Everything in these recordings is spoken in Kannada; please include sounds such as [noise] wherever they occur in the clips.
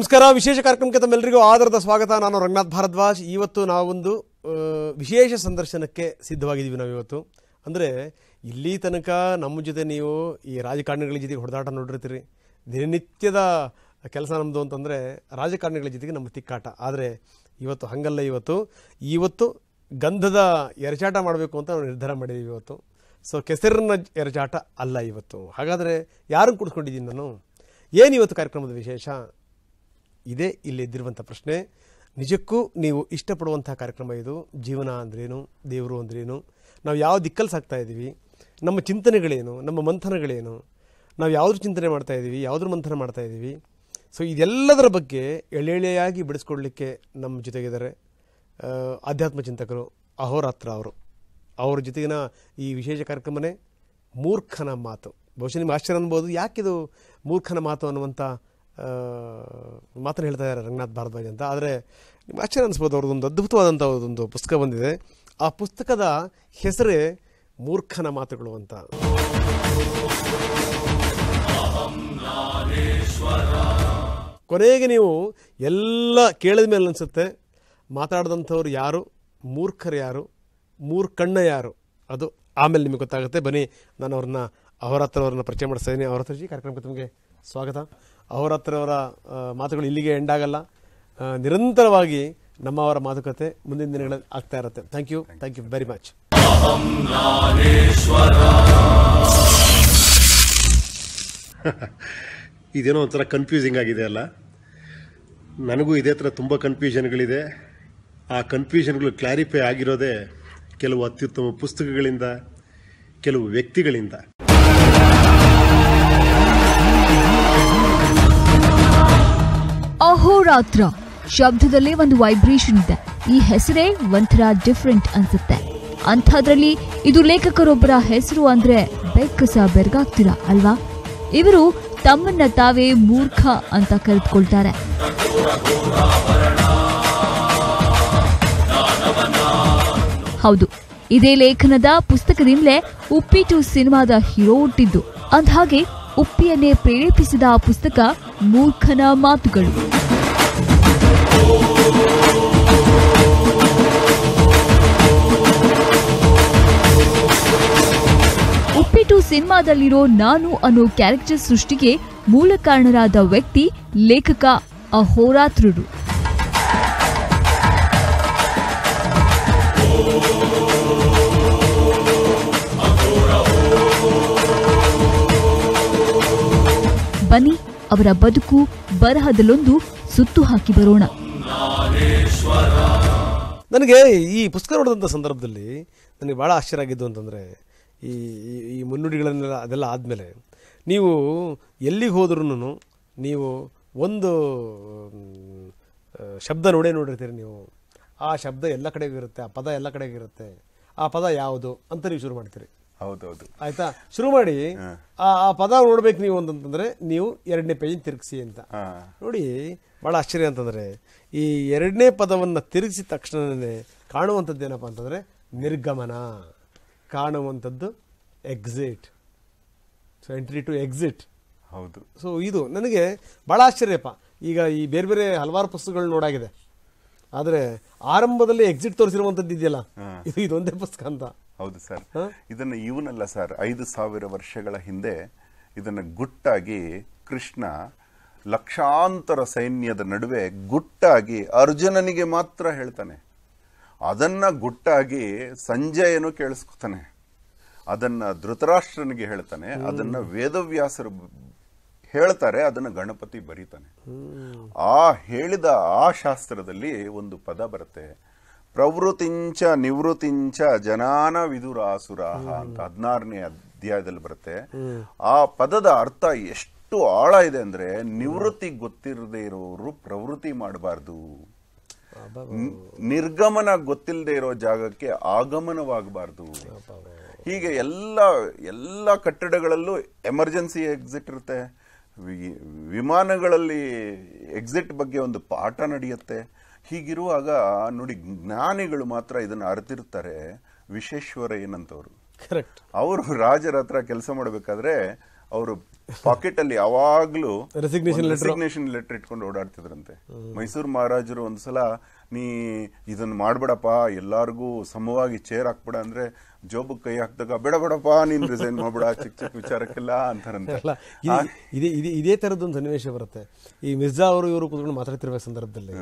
ನಮಸ್ಕಾರ ವಿಶೇಷ ಕಾರ್ಯಕ್ರಮಕ್ಕೆ ತಮ್ಮೆಲ್ಲರಿಗೂ ಆಧಾರದ ಸ್ವಾಗತ ನಾನು ರಂಗನಾಥ್ ಭಾರದ್ವಾಜ್ ಇವತ್ತು ನಾವೊಂದು ವಿಶೇಷ ಸಂದರ್ಶನಕ್ಕೆ ಸಿದ್ಧವಾಗಿದ್ದೀವಿ ನಾವು ಇವತ್ತು ಅಂದರೆ ಇಲ್ಲಿ ತನಕ ನಮ್ಮ ಜೊತೆ ನೀವು ಈ ರಾಜಕಾರಣಿಗಳ ಜೊತೆಗೆ ಹೊಡೆದಾಟ ನೋಡಿರ್ತೀರಿ ದಿನನಿತ್ಯದ ಕೆಲಸ ನಮ್ಮದು ಅಂತಂದರೆ ರಾಜಕಾರಣಿಗಳ ಜೊತೆಗೆ ನಮ್ಮ ತಿಕ್ಕಾಟ ಆದರೆ ಇವತ್ತು ಹಾಗಲ್ಲ ಇವತ್ತು ಇವತ್ತು ಗಂಧದ ಎರಚಾಟ ಮಾಡಬೇಕು ಅಂತ ನಾವು ನಿರ್ಧಾರ ಮಾಡಿದ್ದೀವಿ ಇವತ್ತು ಸೊ ಕೆಸರಿನ ಎರಚಾಟ ಅಲ್ಲ ಇವತ್ತು ಹಾಗಾದರೆ ಯಾರನ್ನು ಕುಡ್ಸ್ಕೊಂಡಿದ್ದೀನಿ ನಾನು ಏನು ಇವತ್ತು ಕಾರ್ಯಕ್ರಮದ ವಿಶೇಷ ಇದೇ ಇಲ್ಲಿದ್ದಿರುವಂಥ ಪ್ರಶ್ನೆ ನಿಜಕ್ಕೂ ನೀವು ಇಷ್ಟಪಡುವಂಥ ಕಾರ್ಯಕ್ರಮ ಇದು ಜೀವನ ಅಂದ್ರೇನು ದೇವರು ಅಂದ್ರೇನು ನಾವು ಯಾವ ದಿಕ್ಕಲ್ಲಿ ಸಾಕ್ತಾ ಇದ್ದೀವಿ ನಮ್ಮ ಚಿಂತನೆಗಳೇನು ನಮ್ಮ ಮಂಥನಗಳೇನು ನಾವು ಯಾವುದ್ರ ಚಿಂತನೆ ಮಾಡ್ತಾ ಇದ್ದೀವಿ ಯಾವುದ್ರ ಮಂಥನ ಮಾಡ್ತಾ ಇದ್ದೀವಿ ಸೊ ಇದೆಲ್ಲದರ ಬಗ್ಗೆ ಎಳೆಳೆಯಾಗಿ ಬಿಡಿಸ್ಕೊಡ್ಲಿಕ್ಕೆ ನಮ್ಮ ಜೊತೆಗಿದ್ದಾರೆ ಆಧ್ಯಾತ್ಮ ಚಿಂತಕರು ಅಹೋರಾತ್ರ ಅವರು ಅವ್ರ ಜೊತೆಗಿನ ಈ ವಿಶೇಷ ಕಾರ್ಯಕ್ರಮನೇ ಮೂರ್ಖನ ಮಾತು ಬಹುಶಃ ನಿಮ್ಗೆ ಆಶ್ಚರ್ಯ ಅನ್ಬೋದು ಯಾಕಿದು ಮೂರ್ಖನ ಮಾತು ಅನ್ನುವಂಥ ಮಾತನ್ನು ಹೇಳ್ತಾ ಇದ್ದಾರೆ ರಂಗನಾಥ್ ಭಾರದ್ವಾಜ್ ಅಂತ ಆದರೆ ನಿಮ್ಮ ಆಶ್ಚರ್ಯ ಅನಿಸ್ಬೋದು ಅವ್ರದ್ದೊಂದು ಅದ್ಭುತವಾದಂಥ ಒಂದು ಪುಸ್ತಕ ಬಂದಿದೆ ಆ ಪುಸ್ತಕದ ಹೆಸರೇ ಮೂರ್ಖನ ಮಾತುಗಳು ಅಂತ ಕೊನೆಗೆ ನೀವು ಎಲ್ಲ ಕೇಳಿದ ಮೇಲೆ ಅನಿಸುತ್ತೆ ಮಾತಾಡಿದಂಥವ್ರು ಯಾರು ಮೂರ್ಖರು ಯಾರು ಮೂರ್ಖಣ್ಣ ಯಾರು ಅದು ಆಮೇಲೆ ನಿಮಗೆ ಗೊತ್ತಾಗುತ್ತೆ ಬನ್ನಿ ನಾನು ಅವ್ರನ್ನ ಅವರ ಹತ್ರ ಪರಿಚಯ ಮಾಡಿಸ್ತಾ ಇದ್ದೀನಿ ಅವರ ಹತ್ರ ಕಾರ್ಯಕ್ರಮಕ್ಕೆ ತಮಗೆ ಸ್ವಾಗತ ಅವರ ಹತ್ರವರ ಮಾತುಗಳು ಇಲ್ಲಿಗೆ ಎಂಡ್ ಆಗಲ್ಲ ನಿರಂತರವಾಗಿ ನಮ್ಮವರ ಮಾತುಕತೆ ಮುಂದಿನ ದಿನಗಳಲ್ಲಿ ಆಗ್ತಾ ಇರುತ್ತೆ thank you thank you very much ಇದೇನೋ ಒಂಥರ ಕನ್ಫ್ಯೂಸಿಂಗ್ ಆಗಿದೆ ಅಲ್ಲ ನನಗೂ ಇದೇ ಥರ ತುಂಬ ಕನ್ಫ್ಯೂಷನ್ಗಳಿದೆ ಆ ಕನ್ಫ್ಯೂಷನ್ಗಳು ಕ್ಲಾರಿಫೈ ಆಗಿರೋದೇ ಕೆಲವು ಅತ್ಯುತ್ತಮ ಪುಸ್ತಕಗಳಿಂದ ಕೆಲವು ವ್ಯಕ್ತಿಗಳಿಂದ ಅಹೋರಾತ್ರ ಶಬ್ದದಲ್ಲೇ ಒಂದು ವೈಬ್ರೇಷನ್ ಇದೆ ಈ ಹೆಸರೇ ಒಂಥರ ಡಿಫ್ರೆಂಟ್ ಅನ್ಸುತ್ತೆ ಅಂಥದ್ರಲ್ಲಿ ಇದು ಲೇಖಕರೊಬ್ಬರ ಹೆಸರು ಅಂದ್ರೆ ಬೆಕ್ಕಸ ಬೆರ್ಗಾಗ್ತಿರ ಅಲ್ವಾ ಇವರು ತಮ್ಮನ್ನ ತಾವೇ ಮೂರ್ಖ ಅಂತ ಕರೆದುಕೊಳ್ತಾರೆ ಹೌದು ಇದೇ ಲೇಖನದ ಪುಸ್ತಕದಿಂದಲೇ ಉಪ್ಪಿಟು ಸಿನಿಮಾದ ಹೀರೋ ಹುಟ್ಟಿದ್ದು ಹಾಗೆ ಉಪ್ಪಿಯನ್ನೇ ಪ್ರೇರೇಪಿಸಿದ ಆ ಪುಸ್ತಕ ಮೂರ್ಖನ ಮಾತುಗಳು ಉಪ್ಪಿಟು ಸಿನಿಮಾದಲ್ಲಿರೋ ನಾನು ಅನ್ನೋ ಕ್ಯಾರೆಕ್ಟರ್ ಸೃಷ್ಟಿಗೆ ಮೂಲ ಕಾರಣರಾದ ವ್ಯಕ್ತಿ ಲೇಖಕ ಅಹೋರಾತ್ರರು ಬನ್ನಿ ಅವರ ಬದುಕು ಬರಹದಲ್ಲೊಂದು ಸುತ್ತು ಹಾಕಿ ಬರೋಣ ನನಗೆ ಈ ಪುಸ್ತಕ ನೋಡಿದಂಥ ಸಂದರ್ಭದಲ್ಲಿ ನನಗೆ ಭಾಳ ಆಶ್ಚರ್ಯ ಆಗಿದ್ದು ಅಂತಂದರೆ ಈ ಈ ಮುನ್ನುಡಿಗಳನ್ನೆಲ್ಲ ಅದೆಲ್ಲ ಆದಮೇಲೆ ನೀವು ಎಲ್ಲಿಗೆ ಹೋದ್ರೂ ನೀವು ಒಂದು ಶಬ್ದ ನೋಡೇ ನೋಡಿರ್ತೀರಿ ನೀವು ಆ ಶಬ್ದ ಎಲ್ಲ ಕಡೆಗೂ ಇರುತ್ತೆ ಆ ಪದ ಎಲ್ಲ ಇರುತ್ತೆ ಆ ಪದ ಯಾವುದು ಅಂತ ನೀವು ಶುರು ಮಾಡ್ತೀರಿ ಹೌದೌದು ಆಯ್ತಾ ಶುರು ಮಾಡಿ ಆ ಪದ ನೋಡ್ಬೇಕು ನೀವು ಅಂತಂದ್ರೆ ನೀವು ಎರಡನೇ ಪೇಜ್ ತಿರುಗಿಸಿ ಅಂತ ನೋಡಿ ಬಹಳ ಆಶ್ಚರ್ಯ ಅಂತಂದ್ರೆ ಈ ಎರಡನೇ ಪದವನ್ನ ತಿರುಗಿಸಿದ ತಕ್ಷಣನೇ ಕಾಣುವಂಥದ್ದು ಏನಪ್ಪ ಅಂತಂದ್ರೆ ನಿರ್ಗಮನ ಕಾಣುವಂಥದ್ದು exit so entry to exit ಹೌದು ಸೊ ಇದು ನನಗೆ ಬಹಳ ಆಶ್ಚರ್ಯಪ್ಪ ಈಗ ಈ ಬೇರೆ ಬೇರೆ ಹಲವಾರು ಪುಸ್ತಕಗಳು ನೋಡಾಗಿದೆ ಆದರೆ ಆರಂಭದಲ್ಲಿ ಎಕ್ಸಿಟ್ ತೋರಿಸಿರುವಂಥದ್ದು ಇದೆಯಲ್ಲ ಇದು ಇದೊಂದೇ ಪುಸ್ತಕ ಅಂತ ಹೌದು ಸರ್ ಇದನ್ನ ಇವನಲ್ಲ ಸರ್ ಐದು ಸಾವಿರ ವರ್ಷಗಳ ಹಿಂದೆ ಇದನ್ನ ಗುಟ್ಟಾಗಿ ಕೃಷ್ಣ ಲಕ್ಷಾಂತರ ಸೈನ್ಯದ ನಡುವೆ ಗುಟ್ಟಾಗಿ ಅರ್ಜುನನಿಗೆ ಮಾತ್ರ ಹೇಳ್ತಾನೆ ಅದನ್ನ ಗುಟ್ಟಾಗಿ ಸಂಜಯನು ಕೇಳಿಸ್ಕೊತಾನೆ ಅದನ್ನ ಧೃತರಾಷ್ಟ್ರನಿಗೆ ಹೇಳ್ತಾನೆ ಅದನ್ನ ವೇದವ್ಯಾಸರು ಹೇಳ್ತಾರೆ ಅದನ್ನ ಗಣಪತಿ ಬರೀತಾನೆ ಆ ಹೇಳಿದ ಆ ಶಾಸ್ತ್ರದಲ್ಲಿ ಒಂದು ಪದ ಬರುತ್ತೆ ಪ್ರವೃತಿಂಚ ನಿವೃತ್ತಿಂಚ ಜನಾನ ವಿದುರಾಸುರ ಅಂತ ಹದಿನಾರನೇ ಅಧ್ಯಾಯದಲ್ಲಿ ಬರುತ್ತೆ ಆ ಪದದ ಅರ್ಥ ಎಷ್ಟು ಆಳ ಇದೆ ಅಂದ್ರೆ ನಿವೃತ್ತಿ ಗೊತ್ತಿರದೇ ಇರೋರು ಪ್ರವೃತ್ತಿ ಮಾಡಬಾರ್ದು ನಿರ್ಗಮನ ಗೊತ್ತಿಲ್ಲದೆ ಇರೋ ಜಾಗಕ್ಕೆ ಆಗಮನವಾಗಬಾರ್ದು ಹೀಗೆ ಎಲ್ಲ ಎಲ್ಲ ಕಟ್ಟಡಗಳಲ್ಲೂ ಎಮರ್ಜೆನ್ಸಿ ಎಕ್ಸಿಟ್ ಇರುತ್ತೆ ವಿಮಾನಗಳಲ್ಲಿ ಎಕ್ಸಿಟ್ ಬಗ್ಗೆ ಒಂದು ಪಾಠ ನಡೆಯುತ್ತೆ ಹೀಗಿರುವಾಗ ನೋಡಿ ಜ್ಞಾನಿಗಳು ಮಾತ್ರ ಇದನ್ನು ಅರಿತಿರ್ತಾರೆ ವಿಶೇಶ್ವರ ಕರೆಕ್ಟ್ ಅವರು ರಾಜರ ಹತ್ರ ಕೆಲಸ ಮಾಡಬೇಕಾದ್ರೆ ಅವರು ಪಾಕೆಟ್ ಅಲ್ಲಿ ಯಾವಾಗ್ಲೂ ರೆಸಿಗ್ನೇಷನ್ ಲೆಟರ್ ಇಟ್ಕೊಂಡು ಓಡಾಡ್ತಿದ್ರಂತೆ ಮೈಸೂರು ಮಹಾರಾಜರು ಒಂದ್ಸಲ ನೀ ಇದನ್ನು ಮಾಡಬೇಡಪ್ಪ ಎಲ್ಲರಿಗೂ ಸಮವಾಗಿ ಚೇರ್ ಹಾಕ್ಬೇಡ ಅಂದರೆ ಜೋಬ್ ಕೈ ಹಾಕ್ದಾಗ ಬೇಡ ಬೇಡಪ್ಪ ನೀನು ರಿಸೈನ್ ಮಾಡ್ಬೇಡ ಚಿಕ್ಕ ಚಿಕ್ಕ ವಿಚಾರಕ್ಕೆಲ್ಲ ಅಂತಾರಂತೆ ಇದೇ ಇದೇ ಇದೇ ಒಂದು ಸನ್ನಿವೇಶ ಬರುತ್ತೆ ಈ ಮಿರ್ಜಾ ಅವರು ಇವರು ಕುತ್ಕೊಂಡು ಮಾತಾಡ್ತಿರುವ ಸಂದರ್ಭದಲ್ಲಿ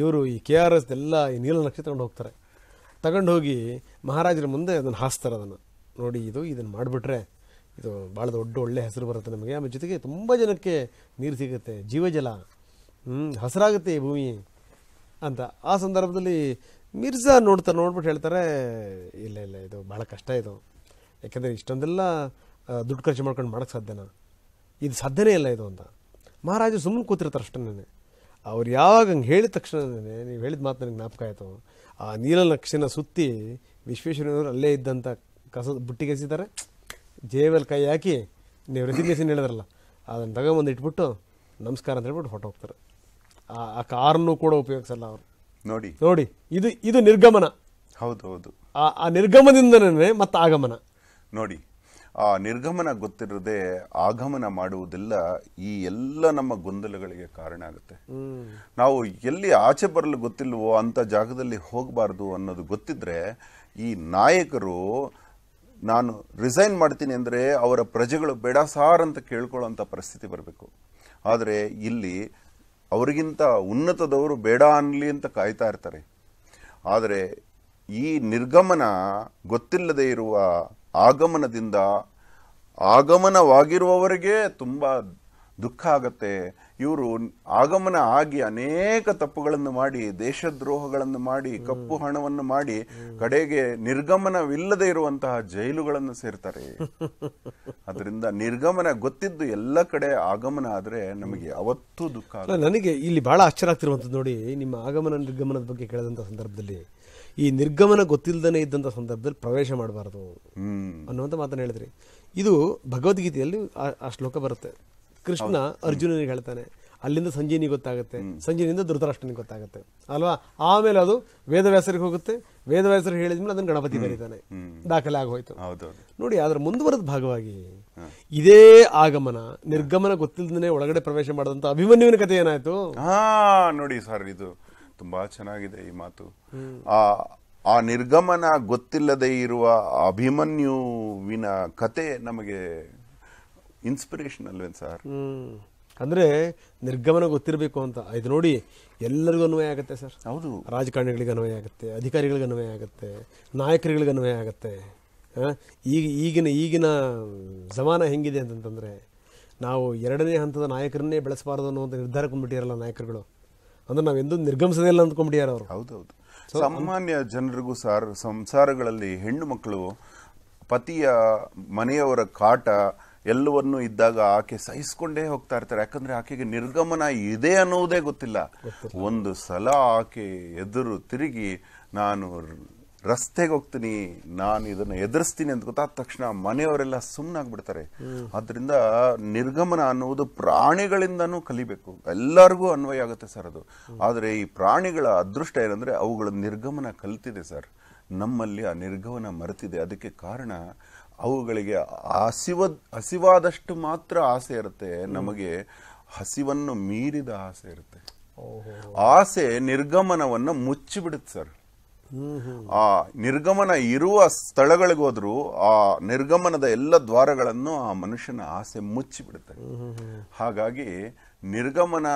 ಇವರು ಈ ಕೆ ಆರ್ ಎಸ್ ಎಲ್ಲ ಈ ನೀಲ ನಕ್ಷೆ ತಗೊಂಡು ಹೋಗ್ತಾರೆ ತಗೊಂಡು ಹೋಗಿ ಮಹಾರಾಜರ ಮುಂದೆ ಅದನ್ನು ಹಾಸ್ತಾರೆ ಅದನ್ನು ನೋಡಿ ಇದು ಇದನ್ನು ಮಾಡಿಬಿಟ್ರೆ ಇದು ಭಾಳ ದೊಡ್ಡ ಒಳ್ಳೆ ಹೆಸರು ಬರುತ್ತೆ ನಮಗೆ ಆಮೇಲೆ ಜೊತೆಗೆ ತುಂಬ ಜನಕ್ಕೆ ನೀರು ಸಿಗುತ್ತೆ ಜೀವಜಲ ಹ್ಞೂ ಹಸಿರಾಗುತ್ತೆ ಈ ಭೂಮಿ ಅಂತ ಆ ಸಂದರ್ಭದಲ್ಲಿ ಮಿರ್ಜಾ ನೋಡ್ತಾ ನೋಡ್ಬಿಟ್ಟು ಹೇಳ್ತಾರೆ ಇಲ್ಲ ಇಲ್ಲ ಇದು ಭಾಳ ಕಷ್ಟ ಇದು ಯಾಕೆಂದರೆ ಇಷ್ಟೊಂದೆಲ್ಲ ದುಡ್ಡು ಖರ್ಚು ಮಾಡ್ಕೊಂಡು ಮಾಡೋಕ್ಕೆ ಸಾಧ್ಯನಾ ಇದು ಸಾಧ್ಯನೇ ಇಲ್ಲ ಇದು ಅಂತ ಮಹಾರಾಜ ಸುಮ್ಮನೆ ಕೂತಿರ್ತಾರೆ ಅಷ್ಟೇ ಅವ್ರು ಯಾವಾಗ ಹಂಗೆ ಹೇಳಿದ ತಕ್ಷಣ ನೀವು ಹೇಳಿದ ಮಾತು ನನಗೆ ಜ್ಞಾಪಕ ಆಯಿತು ಆ ನೀಲನಕ್ಷೆನ ಸುತ್ತಿ ವಿಶ್ವೇಶ್ವರನವರು ಅಲ್ಲೇ ಇದ್ದಂಥ ಕಸ ಬುಟ್ಟಿಗೆ ಎಸಿತಾರೆ ಜೇವಲ್ ಕೈ ಹಾಕಿ ನೀವು ರತಿಗೇಸಿನ ಹೇಳಿದ್ರಲ್ಲ ಅದನ್ನು ತಗೊಂಬಂದು ಇಟ್ಬಿಟ್ಟು ನಮಸ್ಕಾರ ಅಂತ ಹೇಳ್ಬಿಟ್ಟು ಹೊಟ್ಟೋಗ್ತಾರೆ ಆ ಕಾರನ್ನು ಕೂಡ ಉಪಯೋಗಿಸಲ್ಲ ಅವರು ನೋಡಿ ನೋಡಿ ಇದು ಇದು ನಿರ್ಗಮನ ಹೌದು ಹೌದು ಆ ನಿರ್ಗಮನದಿಂದನೇ ಮತ್ತೆ ಆಗಮನ ನೋಡಿ ಆ ನಿರ್ಗಮನ ಗೊತ್ತಿರದೆ ಆಗಮನ ಮಾಡುವುದಿಲ್ಲ ಈ ಎಲ್ಲ ನಮ್ಮ ಗೊಂದಲಗಳಿಗೆ ಕಾರಣ ಆಗುತ್ತೆ ನಾವು ಎಲ್ಲಿ ಆಚೆ ಬರಲು ಗೊತ್ತಿಲ್ವೋ ಅಂತ ಜಾಗದಲ್ಲಿ ಹೋಗಬಾರ್ದು ಅನ್ನೋದು ಗೊತ್ತಿದ್ರೆ ಈ ನಾಯಕರು ನಾನು ರಿಸೈನ್ ಮಾಡ್ತೀನಿ ಅಂದರೆ ಅವರ ಪ್ರಜೆಗಳು ಬೇಡ ಸಾರ್ ಅಂತ ಕೇಳ್ಕೊಳ್ಳೋ ಪರಿಸ್ಥಿತಿ ಬರಬೇಕು ಆದರೆ ಇಲ್ಲಿ ಅವರಿಗಿಂತ ಉನ್ನತದವರು ಬೇಡ ಅನ್ನಲಿ ಅಂತ ಕಾಯ್ತಾ ಇರ್ತಾರೆ ಆದರೆ ಈ ನಿರ್ಗಮನ ಗೊತ್ತಿಲ್ಲದೆ ಇರುವ ಆಗಮನದಿಂದ ಆಗಮನವಾಗಿರುವವರಿಗೆ ತುಂಬ ದುಃಖ ಆಗತ್ತೆ ಇವರು ಆಗಮನ ಆಗಿ ಅನೇಕ ತಪ್ಪುಗಳನ್ನು ಮಾಡಿ ದೇಶದ್ರೋಹಗಳನ್ನು ಮಾಡಿ ಕಪ್ಪು ಹಣವನ್ನು ಮಾಡಿ ಕಡೆಗೆ ನಿರ್ಗಮನವಿಲ್ಲದೆ ಇರುವಂತಹ ಜೈಲುಗಳನ್ನು ಸೇರ್ತಾರೆ [laughs] ಅದರಿಂದ ನಿರ್ಗಮನ ಗೊತ್ತಿದ್ದು ಎಲ್ಲ ಕಡೆ ಆಗಮನ ಆದರೆ ನಮಗೆ ಅವತ್ತು ದುಃಖ ನನಗೆ ಇಲ್ಲಿ ಬಹಳ ಆಶ್ಚರ್ಯ ಆಗ್ತಿರುವಂತದ್ದು ನೋಡಿ ನಿಮ್ಮ ಆಗಮನ ನಿರ್ಗಮನದ ಬಗ್ಗೆ ಕೇಳಿದಂಥ ಸಂದರ್ಭದಲ್ಲಿ ಈ ನಿರ್ಗಮನ ಗೊತ್ತಿಲ್ಲದೇ ಇದ್ದಂತ ಸಂದರ್ಭದಲ್ಲಿ ಪ್ರವೇಶ ಮಾಡಬಾರ್ದು ಅನ್ನುವಂತ ಮಾತನ್ನು ಹೇಳಿದ್ರಿ ಇದು ಭಗವದ್ಗೀತೆಯಲ್ಲಿ ಆ ಶ್ಲೋಕ ಬರುತ್ತೆ ಕೃಷ್ಣ ಅರ್ಜುನನಿಗೆ ಹೇಳ್ತಾನೆ ಅಲ್ಲಿಂದ ಸಂಜೀನಿಗೆ ಗೊತ್ತಾಗುತ್ತೆ ಸಂಜೀನಿಂದ ಧೃತರಾಷ್ಟ್ರನಿಗೆ ಗೊತ್ತಾಗುತ್ತೆ ಅಲ್ವಾ ಆಮೇಲೆ ಅದು ವೇದವ್ಯಾಸರಿಗೆ ಹೋಗುತ್ತೆ ವೇದವ್ಯಾಸರು ಹೇಳಿದ್ಮೇಲೆ ಅದನ್ನು ಗಣಪತಿ ಬರೀತಾನೆ ದಾಖಲೆ ಆಗೋಯ್ತು ನೋಡಿ ಅದರ ಮುಂದುವರೆದ ಭಾಗವಾಗಿ ಇದೇ ಆಗಮನ ನಿರ್ಗಮನ ಗೊತ್ತಿಲ್ಲದೇ ಒಳಗಡೆ ಪ್ರವೇಶ ಮಾಡದಂತ ಅಭಿಮನ್ಯುವಿನ ಕಥೆ ಏನಾಯ್ತು ಹಾ ನೋಡಿ ಸರ್ ಇದು ತುಂಬಾ ಚೆನ್ನಾಗಿದೆ ಈ ಮಾತು ಆ ಆ ನಿರ್ಗಮನ ಗೊತ್ತಿಲ್ಲದೆ ಇರುವ ಅಭಿಮನ್ಯುವಿನ ಕತೆ ನಮಗೆ ಇನ್ಸ್ಪಿರೇಷನ್ ಅಲ್ವೇನ್ ಸರ್ ಅಂದ್ರೆ ನಿರ್ಗಮನ ಗೊತ್ತಿರಬೇಕು ಅಂತ ಇದು ನೋಡಿ ಎಲ್ಲರಿಗೂ ಅನ್ವಯ ಆಗುತ್ತೆ ಸರ್ ಹೌದು ರಾಜಕಾರಣಿಗಳಿಗೆ ಅನ್ವಯ ಆಗುತ್ತೆ ಅಧಿಕಾರಿಗಳಿಗೆ ಅನ್ವಯ ಆಗುತ್ತೆ ನಾಯಕರುಗಳಿಗೆ ಅನ್ವಯ ಆಗುತ್ತೆ ಈಗ ಈಗಿನ ಈಗಿನ ಜಮಾನ ಹೆಂಗಿದೆ ಅಂತಂತಂದರೆ ನಾವು ಎರಡನೇ ಹಂತದ ನಾಯಕರನ್ನೇ ಬೆಳೆಸಬಾರ್ದು ಅನ್ನೋ ನಿರ್ಧಾರ ಕೊಂಡ್ಬಿಟ್ಟಿರಲ್ಲ ನಾಯಕರುಗಳು ಅಂದ್ರೆ ಎಂದೂ ನಿರ್ಗಮಿಸದೇ ಇಲ್ಲ ಅಂದ್ಕೊಂಡ್ಬಿಟ್ಟಿಯಾರ ಅವರು ಹೌದು ಹೌದು ಸಾಮಾನ್ಯ ಜನರಿಗೂ ಸರ್ ಸಂಸಾರಗಳಲ್ಲಿ ಹೆಣ್ಣು ಮಕ್ಕಳು ಪತಿಯ ಮನೆಯವರ ಕಾಟ ಎಲ್ಲವನ್ನೂ ಇದ್ದಾಗ ಆಕೆ ಸಹಿಸ್ಕೊಂಡೇ ಹೋಗ್ತಾ ಇರ್ತಾರೆ ಯಾಕಂದ್ರೆ ಆಕೆಗೆ ನಿರ್ಗಮನ ಇದೆ ಅನ್ನುವುದೇ ಗೊತ್ತಿಲ್ಲ ಒಂದು ಸಲ ಆಕೆ ಎದುರು ತಿರುಗಿ ನಾನು ರಸ್ತೆಗೆ ಹೋಗ್ತೀನಿ ನಾನು ಇದನ್ನು ಎದುರಿಸ್ತೀನಿ ಅಂತ ಗೊತ್ತಾದ ತಕ್ಷಣ ಮನೆಯವರೆಲ್ಲ ಸುಮ್ಮನಾಗ್ಬಿಡ್ತಾರೆ ಆದ್ದರಿಂದ ನಿರ್ಗಮನ ಅನ್ನುವುದು ಪ್ರಾಣಿಗಳಿಂದನೂ ಕಲಿಬೇಕು ಎಲ್ಲರಿಗೂ ಅನ್ವಯ ಆಗುತ್ತೆ ಸರ್ ಅದು ಆದರೆ ಈ ಪ್ರಾಣಿಗಳ ಅದೃಷ್ಟ ಏನಂದ್ರೆ ಅವುಗಳ ನಿರ್ಗಮನ ಕಲ್ತಿದೆ ಸರ್ ನಮ್ಮಲ್ಲಿ ಆ ನಿರ್ಗಮನ ಮರೆತಿದೆ ಅದಕ್ಕೆ ಕಾರಣ ಅವುಗಳಿಗೆ ಹಸಿವ ಹಸಿವಾದಷ್ಟು ಮಾತ್ರ ಆಸೆ ಇರುತ್ತೆ ನಮಗೆ ಹಸಿವನ್ನು ಮೀರಿದ ಆಸೆ ಇರುತ್ತೆ ಆಸೆ ನಿರ್ಗಮನವನ್ನು ಮುಚ್ಚಿಬಿಡುತ್ತೆ ಸರ್ ಆ ನಿರ್ಗಮನ ಇರುವ ಸ್ಥಳಗಳಿಗೋದ್ರೂ ಆ ನಿರ್ಗಮನದ ಎಲ್ಲ ದ್ವಾರಗಳನ್ನು ಆ ಮನುಷ್ಯನ ಆಸೆ ಮುಚ್ಚಿಬಿಡುತ್ತೆ ಹಾಗಾಗಿ ನಿರ್ಗಮನ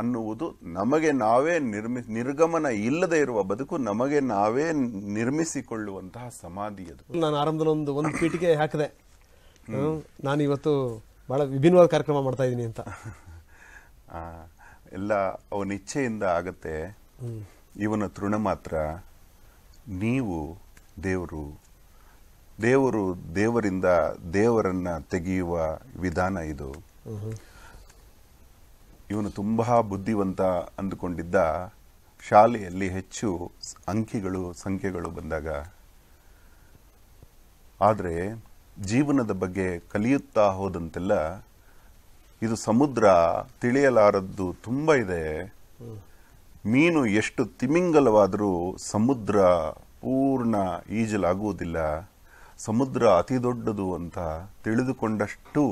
ಅನ್ನುವುದು ನಮಗೆ ನಾವೇ ನಿರ್ಮಿ ನಿರ್ಗಮನ ಇಲ್ಲದೆ ಇರುವ ಬದುಕು ನಮಗೆ ನಾವೇ ನಿರ್ಮಿಸಿಕೊಳ್ಳುವಂತಹ ಸಮಾಧಿ ಅದು ನಾನು ಆರಂಭದಲ್ಲಿ ಒಂದು ಒಂದು ಪೀಠಿಗೆ ಹಾಕಿದೆ ನಾನು ಇವತ್ತು ಬಹಳ ವಿಭಿನ್ನವಾದ ಕಾರ್ಯಕ್ರಮ ಮಾಡ್ತಾ ಇದ್ದೀನಿ ಅಂತ ಎಲ್ಲ ಅವನ ಇಚ್ಛೆಯಿಂದ ಆಗತ್ತೆ ಇವನ ತೃಣ ಮಾತ್ರ ನೀವು ದೇವರು ದೇವರು ದೇವರಿಂದ ದೇವರನ್ನ ತೆಗೆಯುವ ವಿಧಾನ ಇದು ಇವನು ತುಂಬ ಬುದ್ಧಿವಂತ ಅಂದುಕೊಂಡಿದ್ದ ಶಾಲೆಯಲ್ಲಿ ಹೆಚ್ಚು ಅಂಕಿಗಳು ಸಂಖ್ಯೆಗಳು ಬಂದಾಗ ಆದರೆ ಜೀವನದ ಬಗ್ಗೆ ಕಲಿಯುತ್ತಾ ಹೋದಂತೆಲ್ಲ ಇದು ಸಮುದ್ರ ತಿಳಿಯಲಾರದ್ದು ತುಂಬ ಇದೆ ಮೀನು ಎಷ್ಟು ತಿಮಿಂಗಲವಾದರೂ ಸಮುದ್ರ ಪೂರ್ಣ ಈಜಲಾಗುವುದಿಲ್ಲ ಸಮುದ್ರ ಅತಿ ದೊಡ್ಡದು ಅಂತ ತಿಳಿದುಕೊಂಡಷ್ಟು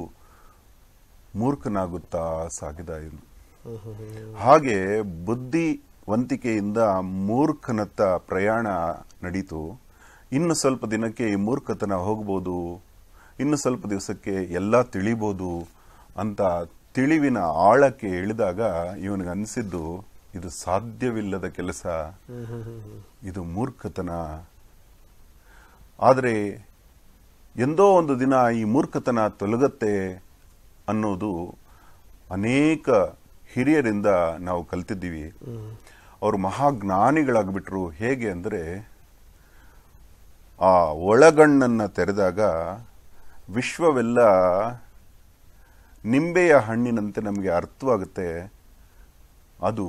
ಮೂರ್ಖನಾಗುತ್ತಾ ಸಾಗಿದ ಹಾಗೆ ವಂತಿಕೆಯಿಂದ ಮೂರ್ಖನತ್ತ ಪ್ರಯಾಣ ನಡೀತು ಇನ್ನು ಸ್ವಲ್ಪ ದಿನಕ್ಕೆ ಈ ಮೂರ್ಖತನ ಹೋಗ್ಬೋದು ಇನ್ನು ಸ್ವಲ್ಪ ದಿವಸಕ್ಕೆ ಎಲ್ಲ ತಿಳಿಬೋದು ಅಂತ ತಿಳಿವಿನ ಆಳಕ್ಕೆ ಇಳಿದಾಗ ಇವನಿಗೆ ಅನಿಸಿದ್ದು ಇದು ಸಾಧ್ಯವಿಲ್ಲದ ಕೆಲಸ ಇದು ಮೂರ್ಖತನ ಆದರೆ ಎಂದೋ ಒಂದು ದಿನ ಈ ಮೂರ್ಖತನ ತೊಲಗತ್ತೆ ಅನ್ನೋದು ಅನೇಕ ಹಿರಿಯರಿಂದ ನಾವು ಕಲ್ತಿದ್ದೀವಿ ಅವರು ಮಹಾಜ್ಞಾನಿಗಳಾಗ್ಬಿಟ್ರು ಹೇಗೆ ಅಂದರೆ ಆ ಒಳಗಣ್ಣನ್ನು ತೆರೆದಾಗ ವಿಶ್ವವೆಲ್ಲ ನಿಂಬೆಯ ಹಣ್ಣಿನಂತೆ ನಮಗೆ ಅರ್ಥವಾಗುತ್ತೆ ಅದು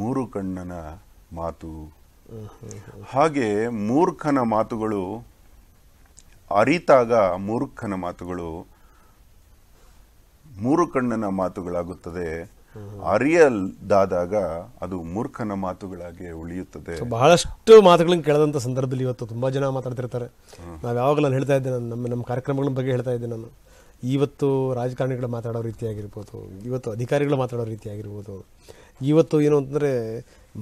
ಮೂರು ಕಣ್ಣನ ಮಾತು ಹಾಗೆ ಮೂರ್ಖನ ಮಾತುಗಳು ಅರಿತಾಗ ಮೂರ್ಖನ ಮಾತುಗಳು ಮೂರು ಕಣ್ಣನ ಮಾತುಗಳಾಗುತ್ತದೆ ಅರಿಯಲ್ದಾದಾಗ ಅದು ಮೂರ್ಖನ ಮಾತುಗಳಾಗಿ ಉಳಿಯುತ್ತದೆ ಬಹಳಷ್ಟು ಮಾತುಗಳನ್ನು ಕೇಳದಂತ ಸಂದರ್ಭದಲ್ಲಿ ಇವತ್ತು ತುಂಬಾ ಜನ ಮಾತಾಡ್ತಿರ್ತಾರೆ ನಾವು ಯಾವಾಗಲೂ ನಾನು ಹೇಳ್ತಾ ಇದ್ದೇನೆ ನಾನು ನಮ್ಮ ನಮ್ಮ ಕಾರ್ಯಕ್ರಮಗಳ ಬಗ್ಗೆ ಹೇಳ್ತಾ ಇದ್ದೆ ನಾನು ಇವತ್ತು ರಾಜಕಾರಣಿಗಳು ಮಾತಾಡೋ ರೀತಿಯಾಗಿರ್ಬೋದು ಇವತ್ತು ಅಧಿಕಾರಿಗಳು ಮಾತಾಡೋ ರೀತಿಯಾಗಿರ್ಬೋದು ಇವತ್ತು ಏನು ಅಂತಂದರೆ